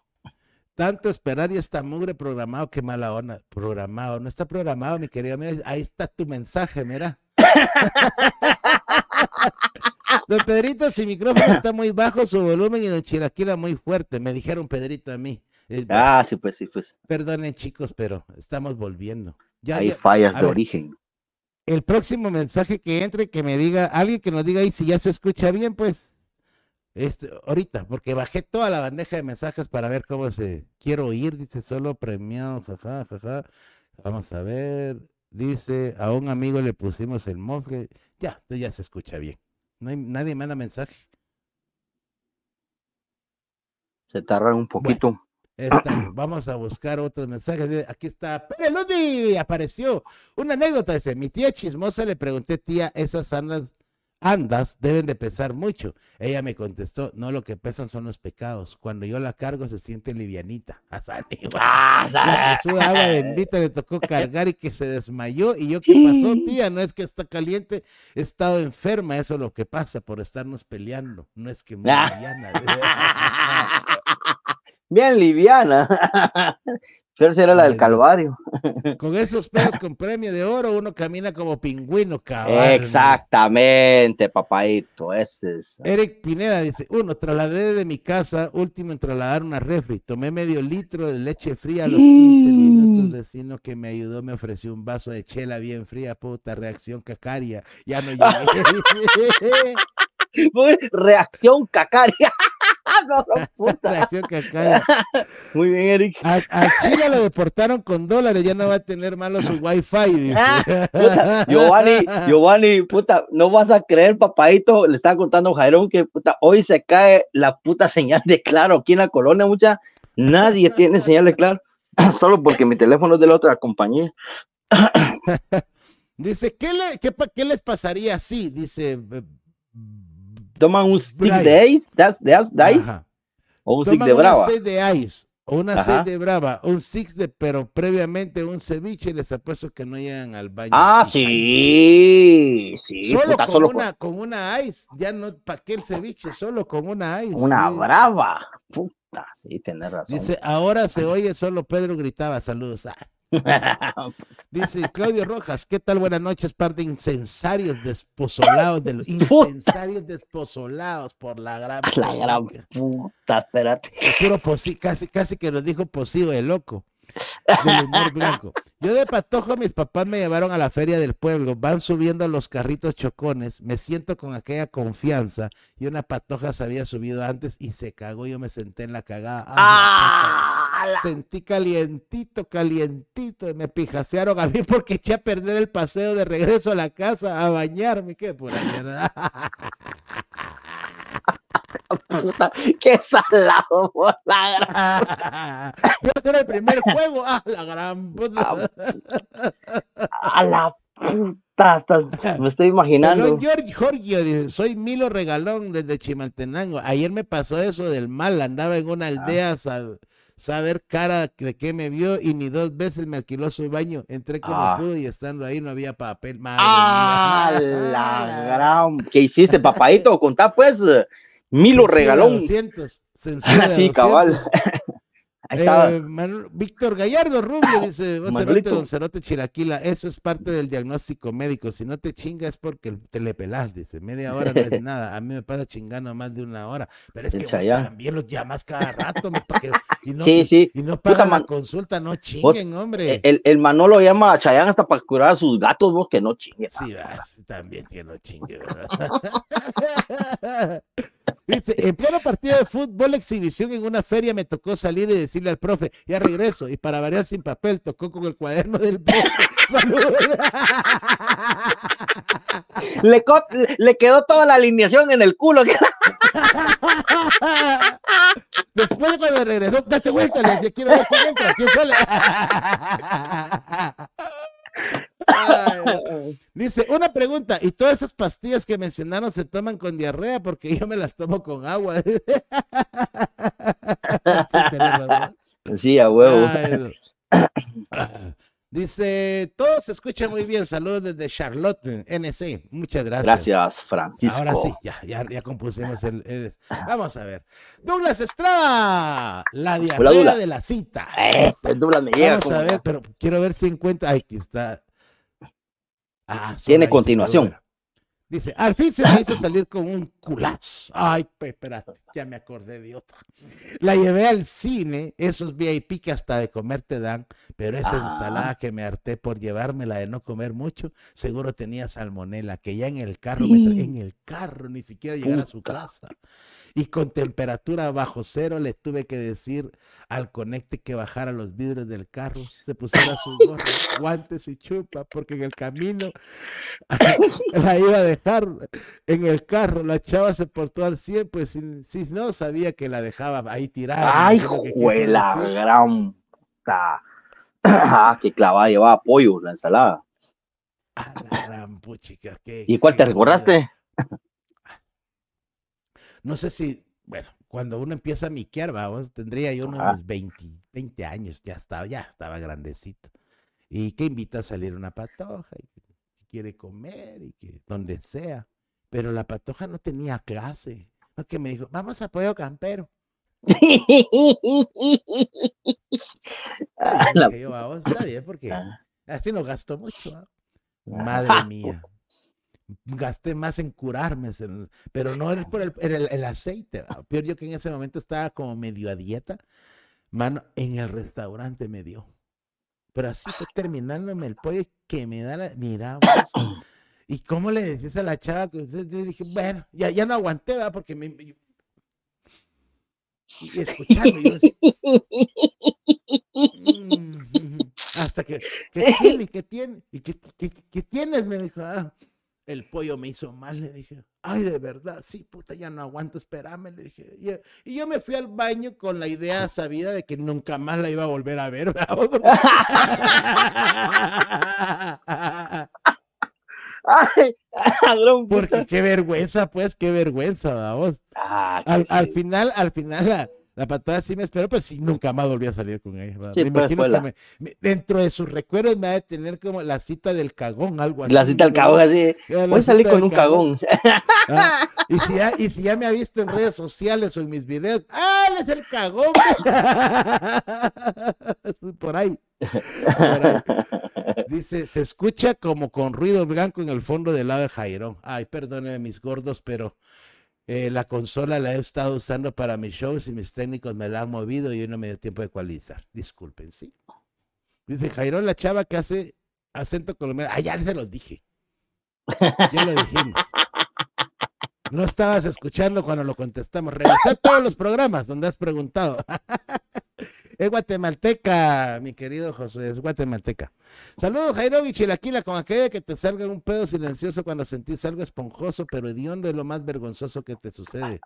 tanto esperar y está mugre programado, qué mala onda. Programado, no está programado, mi querido. Mira, ahí está tu mensaje, mira. don Pedrito, y micrófono está muy bajo, su volumen y don Chiraquila muy fuerte. Me dijeron Pedrito a mí. Eh, ah, sí, pues, sí, pues. Perdonen, chicos, pero estamos volviendo. Hay fallas de origen. El próximo mensaje que entre, que me diga, alguien que nos diga ahí si ya se escucha bien, pues. Este, ahorita, porque bajé toda la bandeja de mensajes para ver cómo se quiero oír, dice solo premiado, jaja, jaja. Vamos a ver, dice, a un amigo le pusimos el mofle, ya, ya se escucha bien. No hay, nadie manda mensaje. Se tarda un poquito. vamos a buscar otros mensajes. Aquí está Pere Ludi, apareció una anécdota. Dice, mi tía chismosa le pregunté, tía, esas andas andas deben de pesar mucho. Ella me contestó, no, lo que pesan son los pecados. Cuando yo la cargo se siente livianita. Ah, ¡Ah, la agua bendita le tocó cargar y que se desmayó. ¿Y yo qué pasó, tía? No es que está caliente, he estado enferma, eso es lo que pasa por estarnos peleando. No es que muy liviana bien liviana. Pero era la del Calvario. Con esos pesos con premio de oro, uno camina como pingüino, cabrón. Exactamente, papadito, ese es. Eric Pineda dice: Uno, trasladé de mi casa, último en trasladar una refri. Tomé medio litro de leche fría a los 15 minutos. El vecino que me ayudó me ofreció un vaso de chela bien fría, puta, reacción cacaria. Ya no Reacción cacaria. Muy bien, Eric. A, Chile lo deportaron con dólares, ya no va a tener malo su wifi. Ah, Giovanni, puta, no vas a creer, papadito, le estaba contando Jairón que hoy se cae la puta señal de claro aquí en la colonia, mucha. Nadie tiene señal de claro, solo porque mi teléfono es de la otra compañía. Dice, ¿qué, le, qué, ¿qué les pasaría así? Dice toman un six de ice de, as, o un six de brava. Un de ice, una de brava, un six de, pero previamente un ceviche, les apuesto que no llegan al baño. Ah, sí, sí. solo, con, una, con... una ice, ya no, ¿para qué el ceviche? Solo con una ice. Una brava, puta, sí, tenés razón. Dice, ahora se oye, solo Pedro gritaba, saludos. Ah. Dice Claudio Rojas, ¿qué tal? Buenas noches, par de incensarios desposolados, de los incensarios despozolados por la gran, la gran puta, espérate. casi, casi que nos dijo posido de loco. Del humor blanco. Yo de patojo, mis papás me llevaron a la feria del pueblo, van subiendo los carritos chocones, me siento con aquella confianza y una patoja se había subido antes y se cagó, yo me senté en la cagada. ¡Ah! Sentí calientito, calientito. Y Me pijasearon a mí porque eché a perder el paseo de regreso a la casa a bañarme. Qué pura mierda. Qué salado, por la gran era el primer juego. Ah, la gran ah, A la puta, me estoy imaginando. Jorge, soy Milo Regalón desde Chimaltenango. Ayer me pasó eso del mal, andaba en una ah. aldea saber cara de qué me vio y ni dos veces me alquiló su baño. Entré como ah. pudo y estando ahí no había papel. Madre ¡Ah, la gran! ¿Qué hiciste, papadito? Contá pues. Milo regaló. 200. sí, cabal. Eh, Víctor Gallardo Rubio dice, vos don cerote Chiraquila eso es parte del diagnóstico médico, si no te chingas es porque te le pelas dice, media hora no es nada, a mí me pasa chingando más de una hora, pero es que también los llamas cada rato, y no, pagan la consulta, no chinguen, hombre. E-, el, el Manolo llama a Chayán hasta para curar a sus gatos, vos que no chinguen. Ah, ah, sí, también que no chingue, ¿verdad? en pleno partido de fútbol exhibición en una feria me tocó salir y decirle al profe, ya regreso. Y para variar sin papel, tocó con el cuaderno del profe. Le, quedó toda la alineación en el culo. Después cuando regresó, date vuelta, le dije, quiero ver quién quién Dice, una pregunta, ¿y todas esas pastillas que mencionaron se toman con diarrea? Porque yo me las tomo con agua. sí, a huevo. Dice, todo se escucha muy bien. Saludos desde Charlotte, NC. Muchas gracias. Gracias, Francisco. Ahora sí, ya, ya, compusimos el, Vamos a ver. Douglas Estrada, la diarrea de la cita. Eh, pues, Douglas me Vamos a ver, pero quiero ver si encuentra. Ay, aquí está. Ah, tiene continuación. Dice, al fin se me hizo salir con un culas. Ay, espera ya me acordé de otra. La llevé al cine, esos VIP que hasta de comer te dan, pero esa ah. ensalada que me harté por llevármela de no comer mucho, seguro tenía salmonela, que ya en el carro, en el carro, ni siquiera llegar a su casa. Y con temperatura bajo cero le tuve que decir al conecte que bajara los vidrios del carro, se pusiera sus gorros, guantes y chupa, porque en el camino la iba a dejar en el carro la por todo al 100, pues si, no, sabía que la dejaba ahí tirada. ¡Ay, juela, gran! Ah, que clavada llevaba pollo la ensalada. ¿Y cuál te recordaste? No sé si, bueno, cuando uno empieza a miquear, vamos, tendría yo unos 20, 20 años, ya estaba, ya estaba grandecito. Y que invita a salir una patoja, y que quiere comer, y que donde sea pero la patoja no tenía clase. Porque me dijo, vamos a pollo campero. Ah, ah, vamos, está bien, porque ah. así no gastó mucho. Madre mía. Gasté más en curarme, pero no era por el, el, aceite. Peor yo que en ese momento estaba como medio a dieta. Mano, en el restaurante me dio. Pero así fue terminándome el pollo que me da la. Mira, ¿Y cómo le decías a la chava? yo dije, bueno, ya, ya no aguanté, ¿verdad? Porque me. y escucharme, yo hasta que, ¿qué tiene? ¿Qué tiene? ¿Y qué, tienes? Me dijo, ah, el pollo me hizo mal, le dije, ay, de verdad, sí, puta, ya no aguanto, espérame, le dije. Y y yo me fui al baño con la idea sabida de que nunca más la iba a volver a ver, Ay, Porque qué vergüenza, pues, qué vergüenza, vamos. Ah, al, pues final, al final, la patada sí me esperó, pero sí, nunca más volví a salir con ella. me pues, pues, que dentro de sus recuerdos me va a tener como la cita del cagón, algo así. La cita del cagón, así. Eh, Voy a salir con un cagón. Ah, y, si ya, me ha visto en redes sociales o en mis videos, ¡ah, él es el cagón! Por ahí. Dice, se escucha como con ruido blanco en el fondo del lado de Jairón. Ay, perdónenme mis gordos, pero eh, la consola la he estado usando para mis shows y mis técnicos me la han movido y hoy no me dio tiempo de ecualizar. Disculpen, sí. Dice Jairo, la chava que hace acento colombiano. Ah, ya se los dije. Ya lo dijimos. No estabas escuchando cuando lo contestamos. a todos los programas donde has preguntado. Es guatemalteca, mi querido José, es guatemalteca. Saludos, Jairo laquila con aquella que te salga un pedo silencioso cuando sentís algo esponjoso, pero hediondo es lo más vergonzoso que te sucede.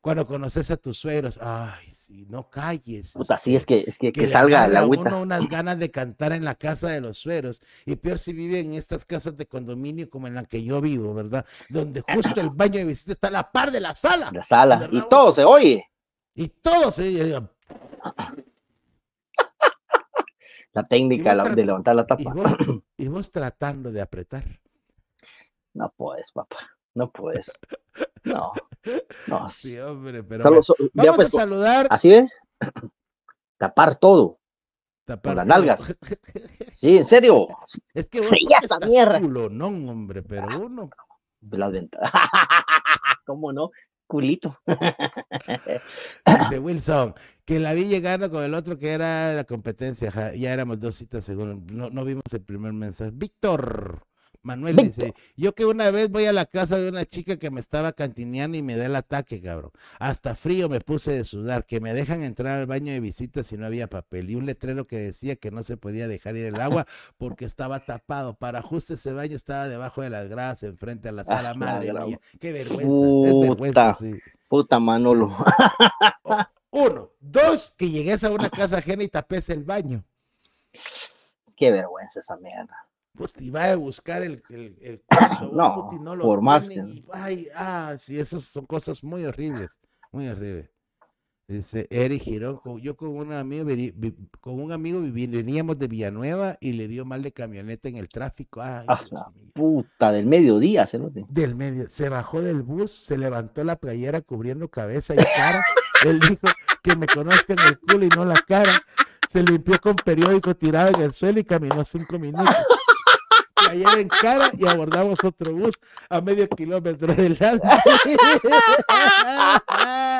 Cuando conoces a tus sueros, ay, si no calles. Puta, sí, es que, es que, salga la agüita. uno unas ganas de cantar en la casa de los sueros y peor si vive en estas casas de condominio como en la que yo vivo, ¿verdad? Donde justo el baño de visita está a la par de la sala. La sala, y todo se oye. Y todo se la técnica de levantar la tapa. Y vos, tratando de apretar. No puedes, papá. No puedes. No. No. hombre, pero. Vamos a pues, saludar. Así ve. Tapar todo. Tapar con las nalgas. sí, en serio. Es que es esa mierda. no, hombre, pero uno. Las ventas. ¿Cómo no? culito. Dice Wilson, que la vi llegando con el otro que era la competencia. Ya éramos dos citas según. No, no vimos el primer mensaje. Víctor. Manuel dice, yo que una vez voy a la casa de una chica que me estaba cantineando y me da el ataque, cabrón. Hasta frío me puse de sudar, que me dejan entrar al baño de visita si no había papel. Y un letrero que decía que no se podía dejar ir el agua porque estaba tapado. Para justo ese baño estaba debajo de las gradas, enfrente a la ah, sala. madre mía, qué vergüenza. Puta, vergüenza, Puta Manolo. Uno. Dos, que llegues a una casa ajena y tapes el baño. Qué vergüenza esa mierda puti, pues, va a buscar el, el, el no, por más ay, ah, sí, esas son cosas muy horribles, muy horribles. Dice Eric Girón, yo con un amigo, con un amigo veníamos de Villanueva y le dio mal de camioneta en el tráfico. ah, puta, del mediodía, se Del medio, se bajó del bus, se levantó la playera cubriendo cabeza y cara. Él dijo que me conozcan el culo y no la cara. Se limpió con periódico tirado en el suelo y caminó cinco minutos en cara y abordamos otro bus a medio kilómetro lado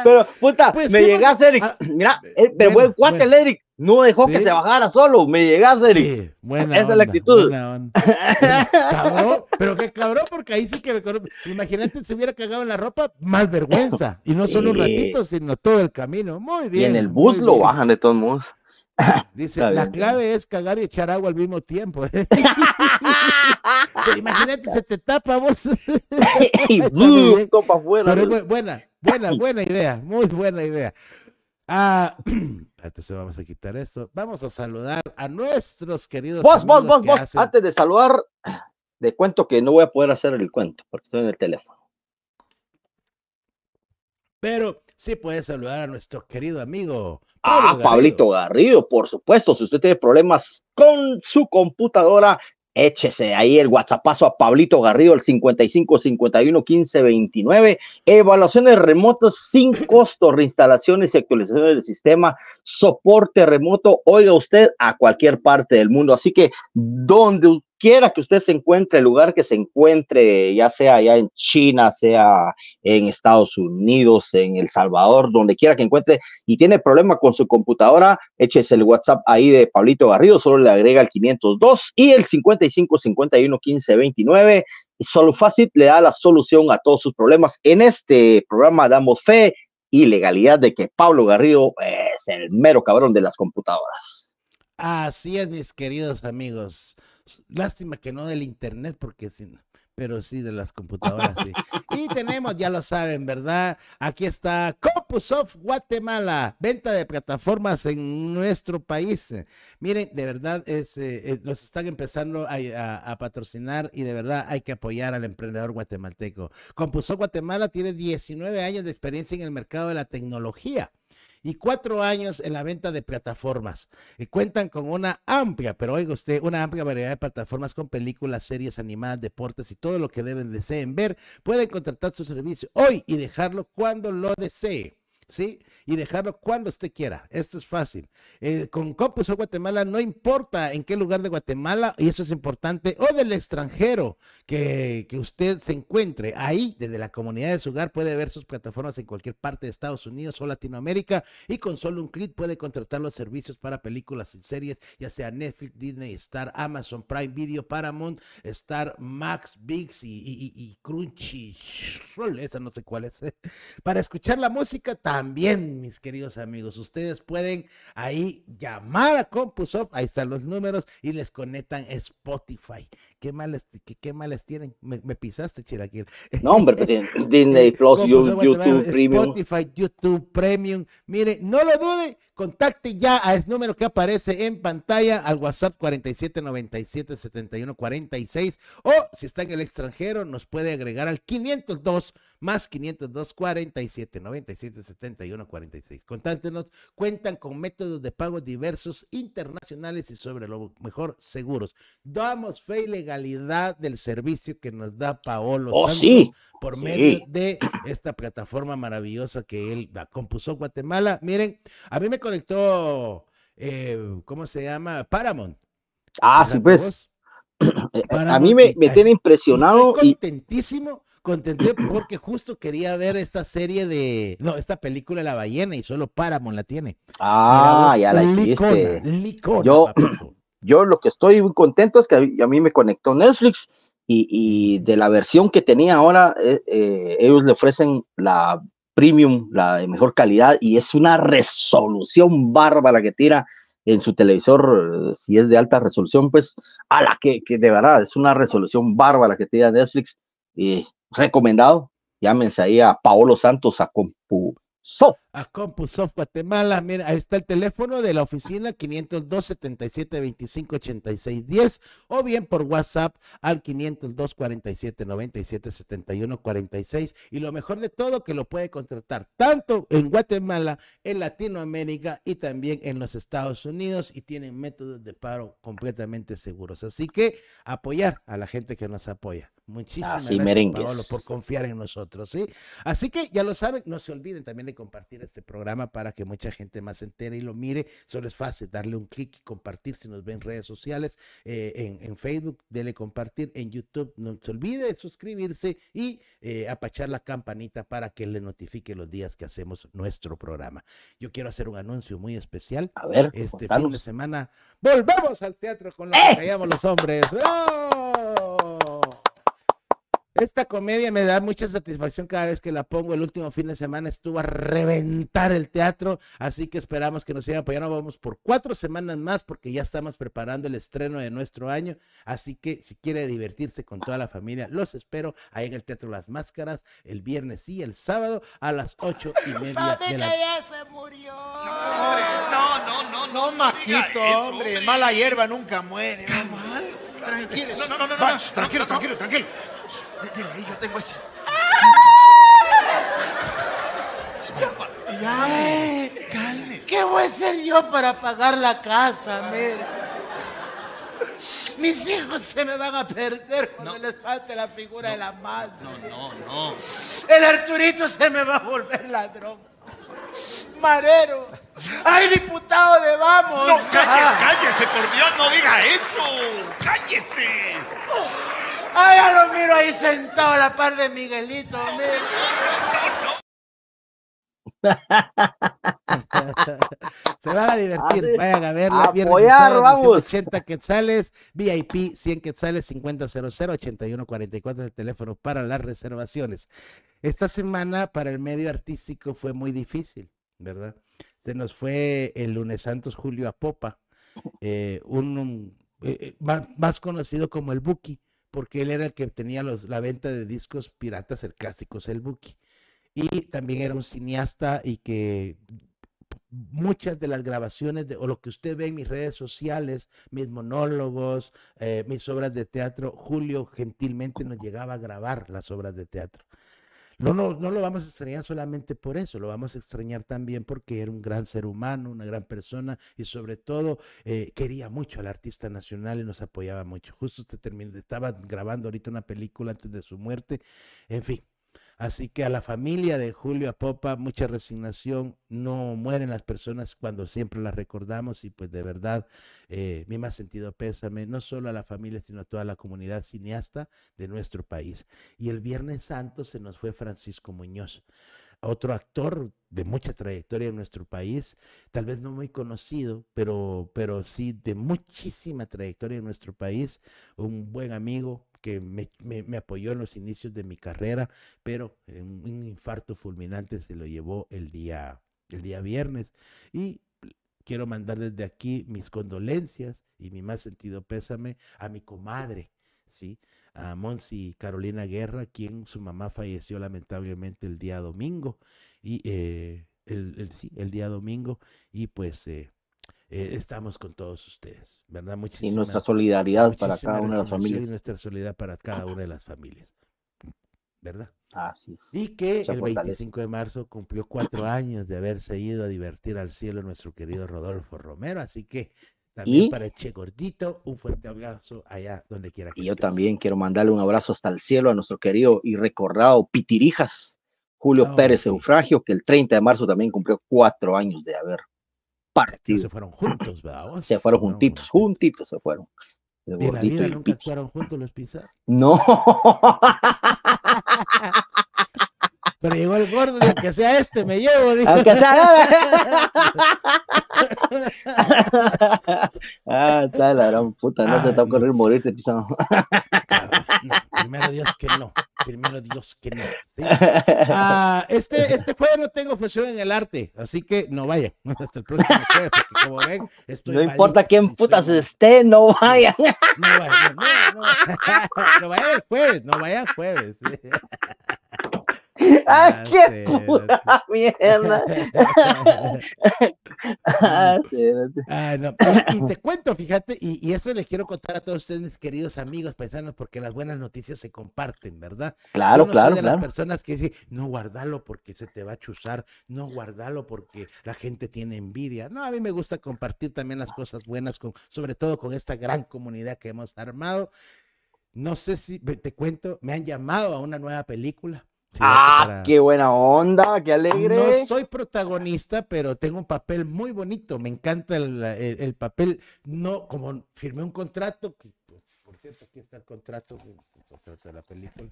pero, puta, pues me sí, Eric. Ah, Mira, el, eh, buen cuate, el Eric. No dejó que se bajara solo, me llegaste, Eric. Esa es la actitud. Pero, cabrón, cabrón, porque ahí sí que me Imagínate, se hubiera cagado en la ropa, más vergüenza. Y no solo un ratito, sino todo el camino. Muy bien. en el bus lo bajan de todos modos. Dice, la clave es cagar y echar agua al mismo tiempo. ¿eh? imagínate, se te tapa vos. buena, buena, buena idea, muy buena idea. Ah, entonces vamos a quitar esto. Vamos a saludar a nuestros queridos. Vos, vos, vos, vos. Antes de saludar, de cuento que no voy a poder hacer el cuento porque estoy en el teléfono pero sí puede saludar a nuestro querido amigo. a ah, Pablito Garrido, por supuesto. Si usted tiene problemas con su computadora, échese ahí el WhatsApp a Pablito Garrido, el 55 51 15 29. Evaluaciones remotas sin costo, reinstalaciones y actualizaciones del sistema, soporte remoto. Oiga usted a cualquier parte del mundo. Así que, donde quiera que usted se encuentre, el lugar que se encuentre, ya sea allá en China, sea en Estados Unidos, en El Salvador, donde quiera que encuentre, y tiene problema con su computadora, échese el WhatsApp ahí de Pablito Garrido, solo le agrega el 502 y el 55 51 15 29. Y le da la solución a todos sus problemas. En este programa damos fe y legalidad de que Pablo Garrido es el mero cabrón de las computadoras. Así es, mis queridos amigos. Lástima que no del internet, porque sin, pero sí de las computadoras. Y tenemos, ya lo saben, ¿verdad? Aquí está CompuSoft Guatemala, venta de plataformas en nuestro país. Miren, de verdad, es, eh, eh, están empezando a, patrocinar y de verdad hay que apoyar al emprendedor guatemalteco. CompuSoft Guatemala tiene 19 años de experiencia en el mercado de la tecnología y cuatro años en la venta de plataformas. Y cuentan con una amplia, pero oiga usted, una amplia variedad de plataformas con películas, series animadas, deportes y todo lo que deben deseen ver. Pueden contratar su servicio hoy y dejarlo cuando lo desee. ¿sí? Y dejarlo cuando usted quiera. Esto es fácil. Eh, con Copus o Guatemala no importa en qué lugar de Guatemala, y eso es importante, o del extranjero que, usted se encuentre. Ahí, desde la comunidad de su hogar, puede ver sus plataformas en cualquier parte de Estados Unidos o Latinoamérica, y con solo un clic puede contratar los servicios para películas y series, ya sea Netflix, Disney, Star, Amazon Prime Video, Paramount, Star, Max, VIX y, Crunchyroll, esa no sé cuál es. ¿eh? Para escuchar la música, también también, mis queridos amigos. Ustedes pueden ahí llamar a CompuSoft, ahí están los números y les conectan Spotify. Qué males, qué, males tienen. Me, pisaste, Chiraquil. No, hombre, pues, Disney este, Plus, YouTube, Premium. Spotify, YouTube Premium. Mire, no lo dude, contacte ya a ese número que aparece en pantalla al WhatsApp 47977146. o si está en el extranjero nos puede agregar al 502 más 502 47 97 71 46. Contáctenos, cuentan con métodos de pago diversos, internacionales y sobre lo mejor seguros. Damos fe y legalidad del servicio que nos da Paolo oh, Santos sí. por medio de esta plataforma maravillosa que él compuso Guatemala. Miren, a mí me conectó, eh, ¿cómo se llama? Paramount. Ah, sí, pues. Eh, eh, a mí me, me tiene impresionado. Estoy contentísimo contenté porque justo quería ver esta serie de, no, esta película La Ballena y solo Paramount la tiene. Ah, ya la hiciste. yo, yo lo que estoy muy contento es que a mí me conectó Netflix y, de la versión que tenía ahora, eh, eh, ellos le ofrecen la premium, la de mejor calidad y es una resolución bárbara que tira en su televisor, eh, si es de alta resolución, pues, a la que, que de verdad es una resolución bárbara que tira Netflix. Y recomendado. Llámense ahí a Paolo Santos, a CompuSoft a CompuSoft Guatemala. Mira, ahí está el teléfono de la oficina 502 77 25 o bien por WhatsApp al 502 47 97 71 46. Y lo mejor de todo, que lo puede contratar tanto en Guatemala, en Latinoamérica y también en los Estados Unidos y tienen métodos de paro completamente seguros. Así que apoyar a la gente que nos apoya. Muchísimas gracias, por confiar en nosotros. ¿sí? Así que ya lo saben, no se olviden también de compartir este programa para que mucha gente más se entere y lo mire. Solo es fácil darle un clic y compartir si nos ven en redes sociales, eh, en, Facebook, dele compartir, en YouTube, no se olvide suscribirse y eh, apachar la campanita para que le notifique los días que hacemos nuestro programa. Yo quiero hacer un anuncio muy especial. A ver, este fin de semana volvemos al teatro con lo que ¡Eh! los hombres. ¡Oh! Esta comedia me da mucha satisfacción cada vez que la pongo. El último fin de semana estuvo a reventar el teatro, así que esperamos que nos sigan apoyando. Vamos por cuatro semanas más porque ya estamos preparando el estreno de nuestro año. Así que si quiere divertirse con toda la familia, los espero ahí en el Teatro Las Máscaras el viernes y el sábado a las ocho y media. De la... ya se murió! No, no, no, no, maquito, hombre. Mala hierba nunca muere. tranquilo, tranquilo, tranquilo. Dile ahí, yo tengo ese. Ya, ¿Qué voy a hacer yo para pagar la casa, mira? Mis hijos se me van a perder cuando les falte la figura de la madre. No, no, no. El Arturito se me va a volver ladrón. Marero. ¡Ay, diputado de Vamos! No, cállese, cállese, por Dios, no diga eso. ¡Cállese! Ay, ya lo miro ahí sentado a la par de Miguelito. Se van a divertir, ah, vayan a verla. Apoyar, ah, pues vamos. 80 quetzales, VIP 100 quetzales, 5000, 8144 de teléfono para las reservaciones. Esta semana para el medio artístico fue muy difícil, ¿verdad? Se nos fue el lunes Santos Julio a Popa, eh, un, eh, eh, más, más, conocido como el Buki porque él era el que tenía la venta de discos piratas el el el Buki. Y también era un cineasta y que muchas de las grabaciones de, o lo que usted ve en mis redes sociales, mis monólogos, eh, mis obras de teatro, Julio gentilmente nos llegaba a grabar las obras de teatro. No, no, no lo vamos a extrañar solamente por eso, lo vamos a extrañar también porque era un gran ser humano, una gran persona y sobre todo eh, quería mucho al artista nacional y nos apoyaba mucho. Justo usted terminó, estaba grabando ahorita una película antes de su muerte, en fin. Así que a la familia de Julio Apopa, mucha resignación. No mueren las personas cuando siempre las recordamos y pues de verdad, eh, mi más sentido pésame, no solo a la familia, sino a toda la comunidad cineasta de nuestro país. Y el Viernes Santo se nos fue Francisco Muñoz, otro actor de mucha trayectoria en nuestro país, tal vez no muy conocido, pero, pero sí de muchísima trayectoria en nuestro país, un buen amigo, que me, apoyó en los inicios de mi carrera, pero un infarto fulminante se lo llevó el día, el día viernes. Y quiero mandar desde aquí mis condolencias y mi más sentido pésame a mi comadre, ¿sí? A Monsi Carolina Guerra, quien su mamá falleció lamentablemente el día domingo. Y eh, el, sí, el día domingo. Y pues... Eh, eh, estamos con todos ustedes, ¿verdad? Muchísimas, y nuestra solidaridad para cada una de las familias. Y nuestra solidaridad para cada una de las familias, ¿verdad? Así es. Y que el 25 de marzo cumplió cuatro años de haberse ido a divertir al cielo nuestro querido Rodolfo Romero, así que también para Che Gordito, un fuerte abrazo allá donde quiera que Y yo también quiero mandarle un abrazo hasta el cielo a nuestro querido y recordado Pitirijas, Julio oh, Pérez Eufragio, que el 30 de marzo también cumplió cuatro años de haber partido. se fueron juntos, ¿verdad? Se fueron juntitos, juntitos se fueron. El ¿De la vida nunca actuaron juntos los Pizarro? No. Pero llegó el gordo, de que sea este, me llevo. Dijo. Aunque sea. ah, está la puta, no Ay, te está ocurrir morirte, pisando No, primero Dios que no. Primero Dios que no. Ah, este, este jueves no tengo función en el arte, así que no vaya Hasta el próximo jueves, porque como ven, No importa quién putas esté, no vaya No vaya no, no, no, el jueves, no vaya el jueves. ¡Ah, qué puta mierda! y, te cuento, fíjate, y, eso les quiero contar a todos ustedes, mis queridos amigos paisanos, porque las buenas noticias se comparten, ¿verdad? Claro, Yo no claro. Soy de las personas que dicen, no guardalo porque se te va a chuzar, no guardalo porque la gente tiene envidia. No, a mí me gusta compartir también las cosas buenas, con, sobre todo con esta gran comunidad que hemos armado. No sé si te cuento, me han llamado a una nueva película Ah, qué buena onda, qué alegre. No soy protagonista, pero tengo un papel muy bonito. Me encanta el, papel. No, como firmé un contrato, que, por cierto, aquí está el contrato, el de la película.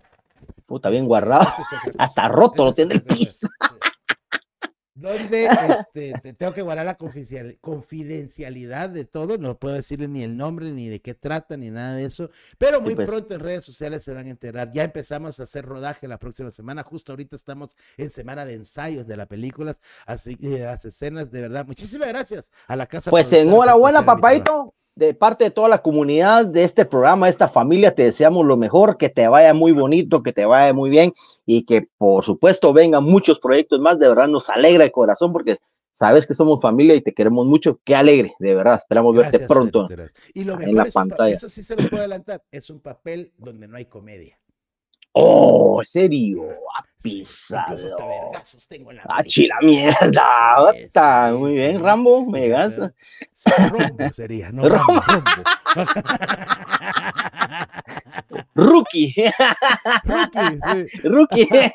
Puta, bien este, guardado. Este Hasta roto, lo este tiene el piso. donde este, tengo que guardar la confidencialidad de todo, no puedo decirle ni el nombre, ni de qué trata, ni nada de eso, pero muy pues. pronto en redes sociales se van a enterar. Ya empezamos a hacer rodaje la próxima semana, justo ahorita estamos en semana de ensayos de las películas, así que eh, las escenas, de verdad, muchísimas gracias a la casa. Pues enhorabuena, papaito de parte de toda la comunidad de este programa, de esta familia, te deseamos lo mejor, que te vaya muy bonito, que te vaya muy bien y que por supuesto vengan muchos proyectos más. De verdad nos alegra el corazón porque sabes que somos familia y te queremos mucho. Qué alegre, de verdad. Esperamos verte pronto. Y lo mejor la pantalla. eso sí se lo adelantar. Es un papel donde no hay comedia. Oh, serio, a pisado. Achi la ah, mierda, Muy bien, Rambo, me gas. Rombo sería, no Rambo. Rookie. Rookie. Rookie.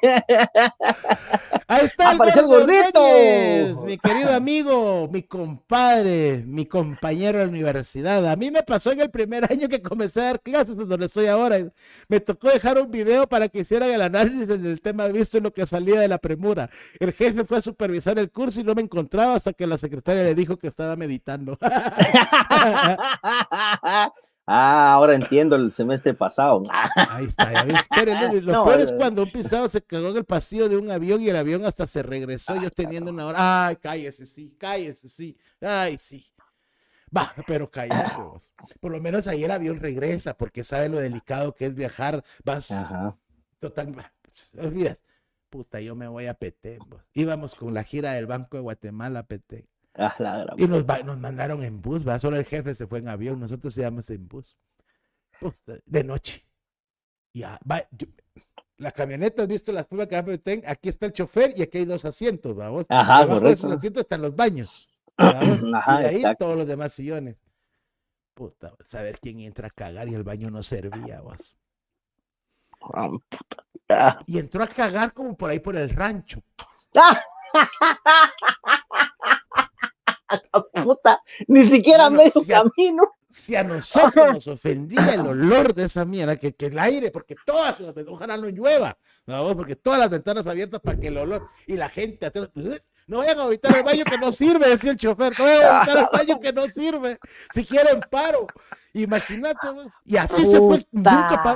Ahí está el Reyes, mi querido amigo, mi compadre, mi compañero de la universidad. A mí me pasó en el primer año que comencé a dar clases donde estoy ahora. Me tocó dejar un video para que hicieran el análisis del tema visto en lo que salía de la premura. El jefe fue a supervisar el curso y no me encontraba hasta que la secretaria le dijo que estaba meditando. Ah, ahora entiendo el semestre pasado. Ahí está, ya lo peor eh. es cuando un pisado se cagó en el pasillo de un avión y el avión hasta se regresó, yo teniendo una hora. Ay, cállese, sí, cállese, sí. Ay, sí. Va, pero cállate ah. vos. Por lo menos ahí el avión regresa porque sabe lo delicado que es viajar. Vas Ajá. total. Puta, yo me voy a PT. Íbamos con la gira del Banco de Guatemala a PT. y nos, nos, mandaron en bus, ¿va? solo el jefe se fue en avión, nosotros se íbamos en bus. Pues, de noche. Ya, va, la camioneta, ¿has visto las pruebas que Aquí está el chofer y aquí hay dos asientos, vamos. Ajá, asientos están los baños. y ahí todos los demás sillones. Puta, saber quién entra a cagar y el baño no servía, vos. Ah. Y entró a cagar como por ahí por el rancho. puta, ni siquiera me medio camino. Si a nosotros nos ofendía el olor de esa mierda, que, el aire, porque todas las ventanas no llueva, porque todas las ventanas abiertas para que el olor y la gente pues, ¿eh? no vayan a evitar el baño que no sirve, decía el chofer, no vayan a evitar el baño que no sirve, si quieren paro. Imagínate, y así se fue,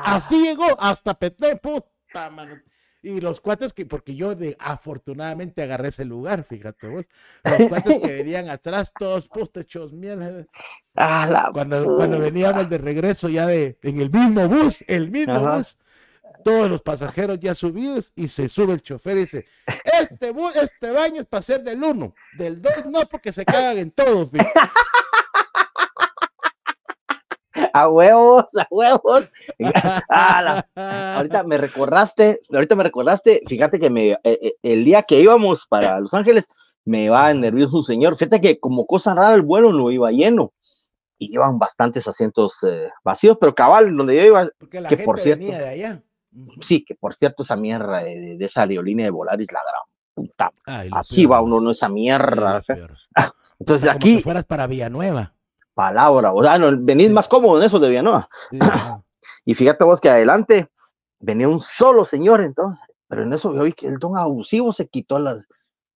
así llegó hasta Petén, puta y los cuates que, porque yo de, afortunadamente agarré ese lugar, fíjate vos. Los cuates que venían atrás, todos postechos, pues, mierda. cuando, cuando veníamos de regreso ya de, en el mismo bus, el mismo bus, todos los pasajeros ya subidos y se sube el chofer y dice, este bus, este baño es para ser del uno, del dos no, porque se cagan en todos. a huevos, a huevos. ahorita me recordaste, ahorita me recordaste, fíjate que me, eh, eh, el día que íbamos para Los Ángeles, me va nervioso un señor. Fíjate que como cosa rara el vuelo no iba lleno. Y iban bastantes asientos eh, vacíos, pero cabal, donde yo iba, Porque la que por cierto, de allá. Sí, que por cierto, esa mierda de, esa aerolínea de volar es la gran puta. Así va uno, no esa mierda. Entonces Como aquí. fueras para Villanueva palabra, o sea, no, venís más cómodo en eso de no. y fíjate vos que adelante venía un solo señor, entonces, pero en eso veo que el don abusivo se quitó las,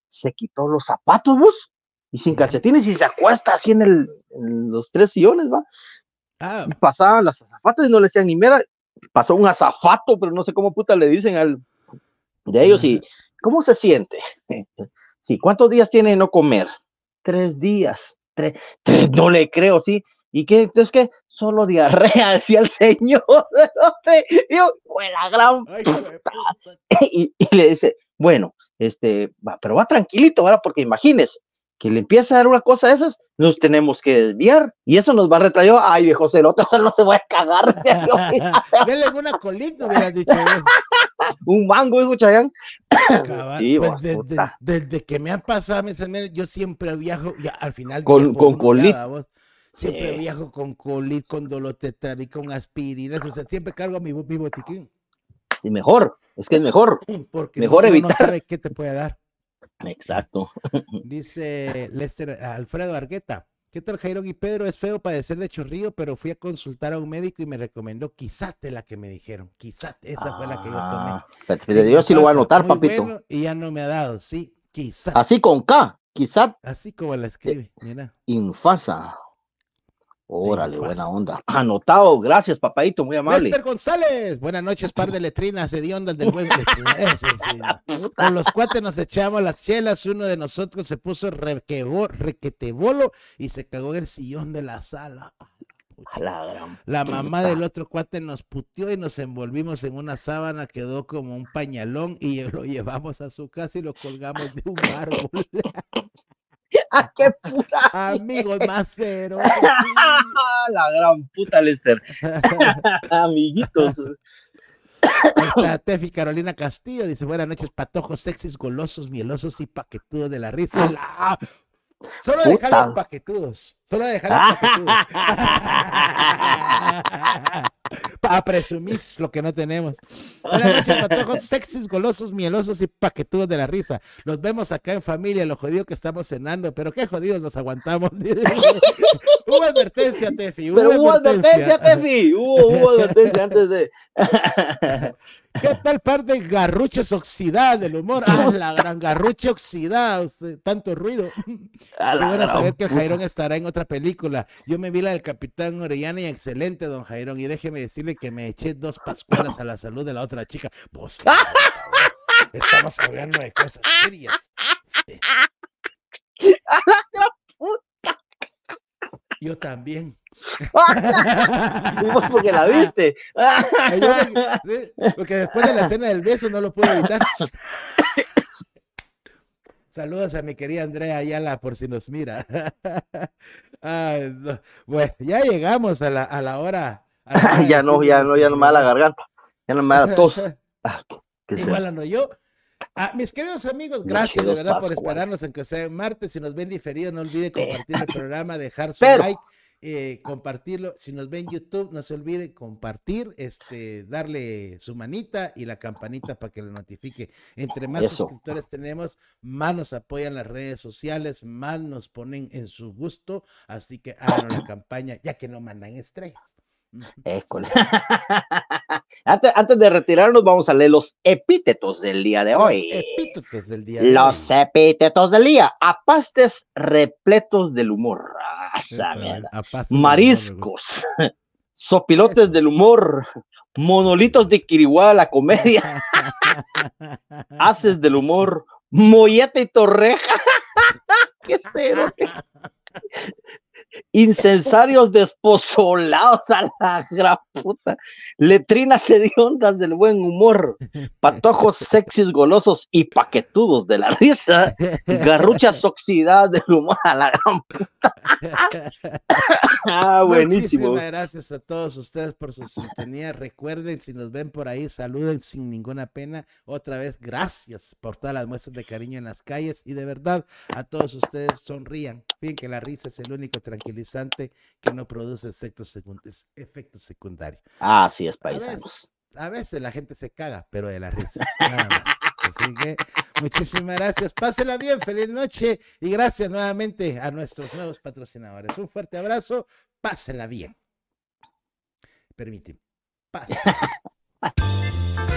se quitó los zapatos, vos, y sin calcetines, y se acuesta así en, el, en los tres sillones, va. Ah. pasaban las azafatas y no le decían ni mera, pasó un azafato, pero no sé cómo puta le dicen al de ellos, y ¿cómo se siente? sí, ¿cuántos días tiene de no comer? Tres días tres, no le creo, sí. ¿Y qué? Entonces, que Solo diarrea, decía el señor. la gran Y, le dice, bueno, este, va, pero va tranquilito, ¿verdad? Porque imagínese, que le empieza a dar una cosa de esas, nos tenemos que desviar. Y eso nos va a retraer. Ay, viejo otro otro, no se va a cagar. Denle una colita, hubieras dicho. un mango, pues, hijo Chayán. desde, que me han pasado mis yo siempre viajo, al final. Con, con colita. Siempre viajo con colita, con y con aspirinas, o sea, siempre cargo mi, botiquín. Sí, mejor, es que es mejor. Porque mejor evitar. No sabe qué te puede dar. Exacto. Dice Lester Alfredo Argueta. ¿Qué tal Jairo y Pedro? Es feo padecer de chorrillo, pero fui a consultar a un médico y me recomendó de la que me dijeron. quizás esa fue la que yo tomé. Ah, pues, pues, de Dios sí lo voy a notar, papito. y ya no me ha dado, sí, quizá. Así con K, quizá. Así como la escribe, mira. Infasa. Órale, buena onda. Anotado, gracias, papadito, muy amable. Lester González, buenas noches, par de letrinas, de onda del buen Con los cuates nos echamos las chelas, uno de nosotros se puso requetebolo y se cagó el sillón de la sala. la, la mamá del otro cuate nos puteó y nos envolvimos en una sábana, quedó como un pañalón y lo llevamos a su casa y lo colgamos de un árbol amigos ¡Ah, qué pura! Amigo pues La gran puta, Lester. Amiguitos. Tefi Carolina Castillo, dice, buenas noches, patojos sexys, golosos, mielosos y paquetudos de la risa. ¡La! Ah. ¡Ah! Solo los paquetudos. Solo los paquetudos. a presumir lo que no tenemos. Buenas patojos sexys, golosos, mielosos y paquetudos de la risa. Los vemos acá en familia, lo jodido que estamos cenando, pero qué jodidos nos aguantamos. hubo advertencia, Tefi. Hubo pero advertencia. hubo advertencia, Tefi. hubo advertencia antes de. ¿Qué tal par de garruches oxidados del humor? Ah, la gran garrucha oxidada, tanto ruido. bueno saber que Jairón estará en otra película. Yo me vi la del Capitán Orellana y excelente, don Jairón. Y déjeme decirle que me eché dos pascuas a la salud de la otra chica. Vos, pues, estamos hablando de cosas serias. Yo también. porque la viste. porque, después de la escena del beso no lo pude evitar. Saludos a mi querida Andrea Ayala por si nos mira. Bueno, ya llegamos a la, hora. ya no, ya no, ya no me da la garganta. Ya no me da la tos. Ah, Igual no yo. Ah, mis queridos amigos, gracias de verdad por esperarnos, aunque sea martes. Si nos ven diferido, no olvide compartir el programa, dejar su like eh, compartirlo. Si nos ven en YouTube, no se olvide compartir, este, darle su manita y la campanita para que lo notifique. Entre más suscriptores tenemos, más nos apoyan las redes sociales, más nos ponen en su gusto. Así que hagan la campaña, ya que no mandan estrellas. antes, de retirarnos, vamos a leer los epítetos del día de los hoy. Epítetos del día los epítetos del día. Apastes repletos del humor. Ah, Mariscos. sopilotes del humor. Monolitos de Kiriguá, la comedia. Haces del humor. Mollete y torreja. ¿Qué cero incensarios desposolados a la gran puta, letrinas hediondas del buen humor, patojos sexys, golosos y paquetudos de la risa, garruchas oxidadas del humor a la gran puta. Ah, buenísimo. Muchísimas gracias a todos ustedes por su sintonía. Recuerden, si nos ven por ahí, saluden sin ninguna pena. Otra vez, gracias por todas las muestras de cariño en las calles y de verdad a todos ustedes sonrían. Fíjense que la risa es el único tranquilo que no produce efectos secundarios. Así es, paisanos. A veces, la gente se caga, pero de la risa, nada Así que muchísimas gracias. Pásenla bien, feliz noche y gracias nuevamente a nuestros nuevos patrocinadores. Un fuerte abrazo, pásenla bien. Permíteme. Pásenla.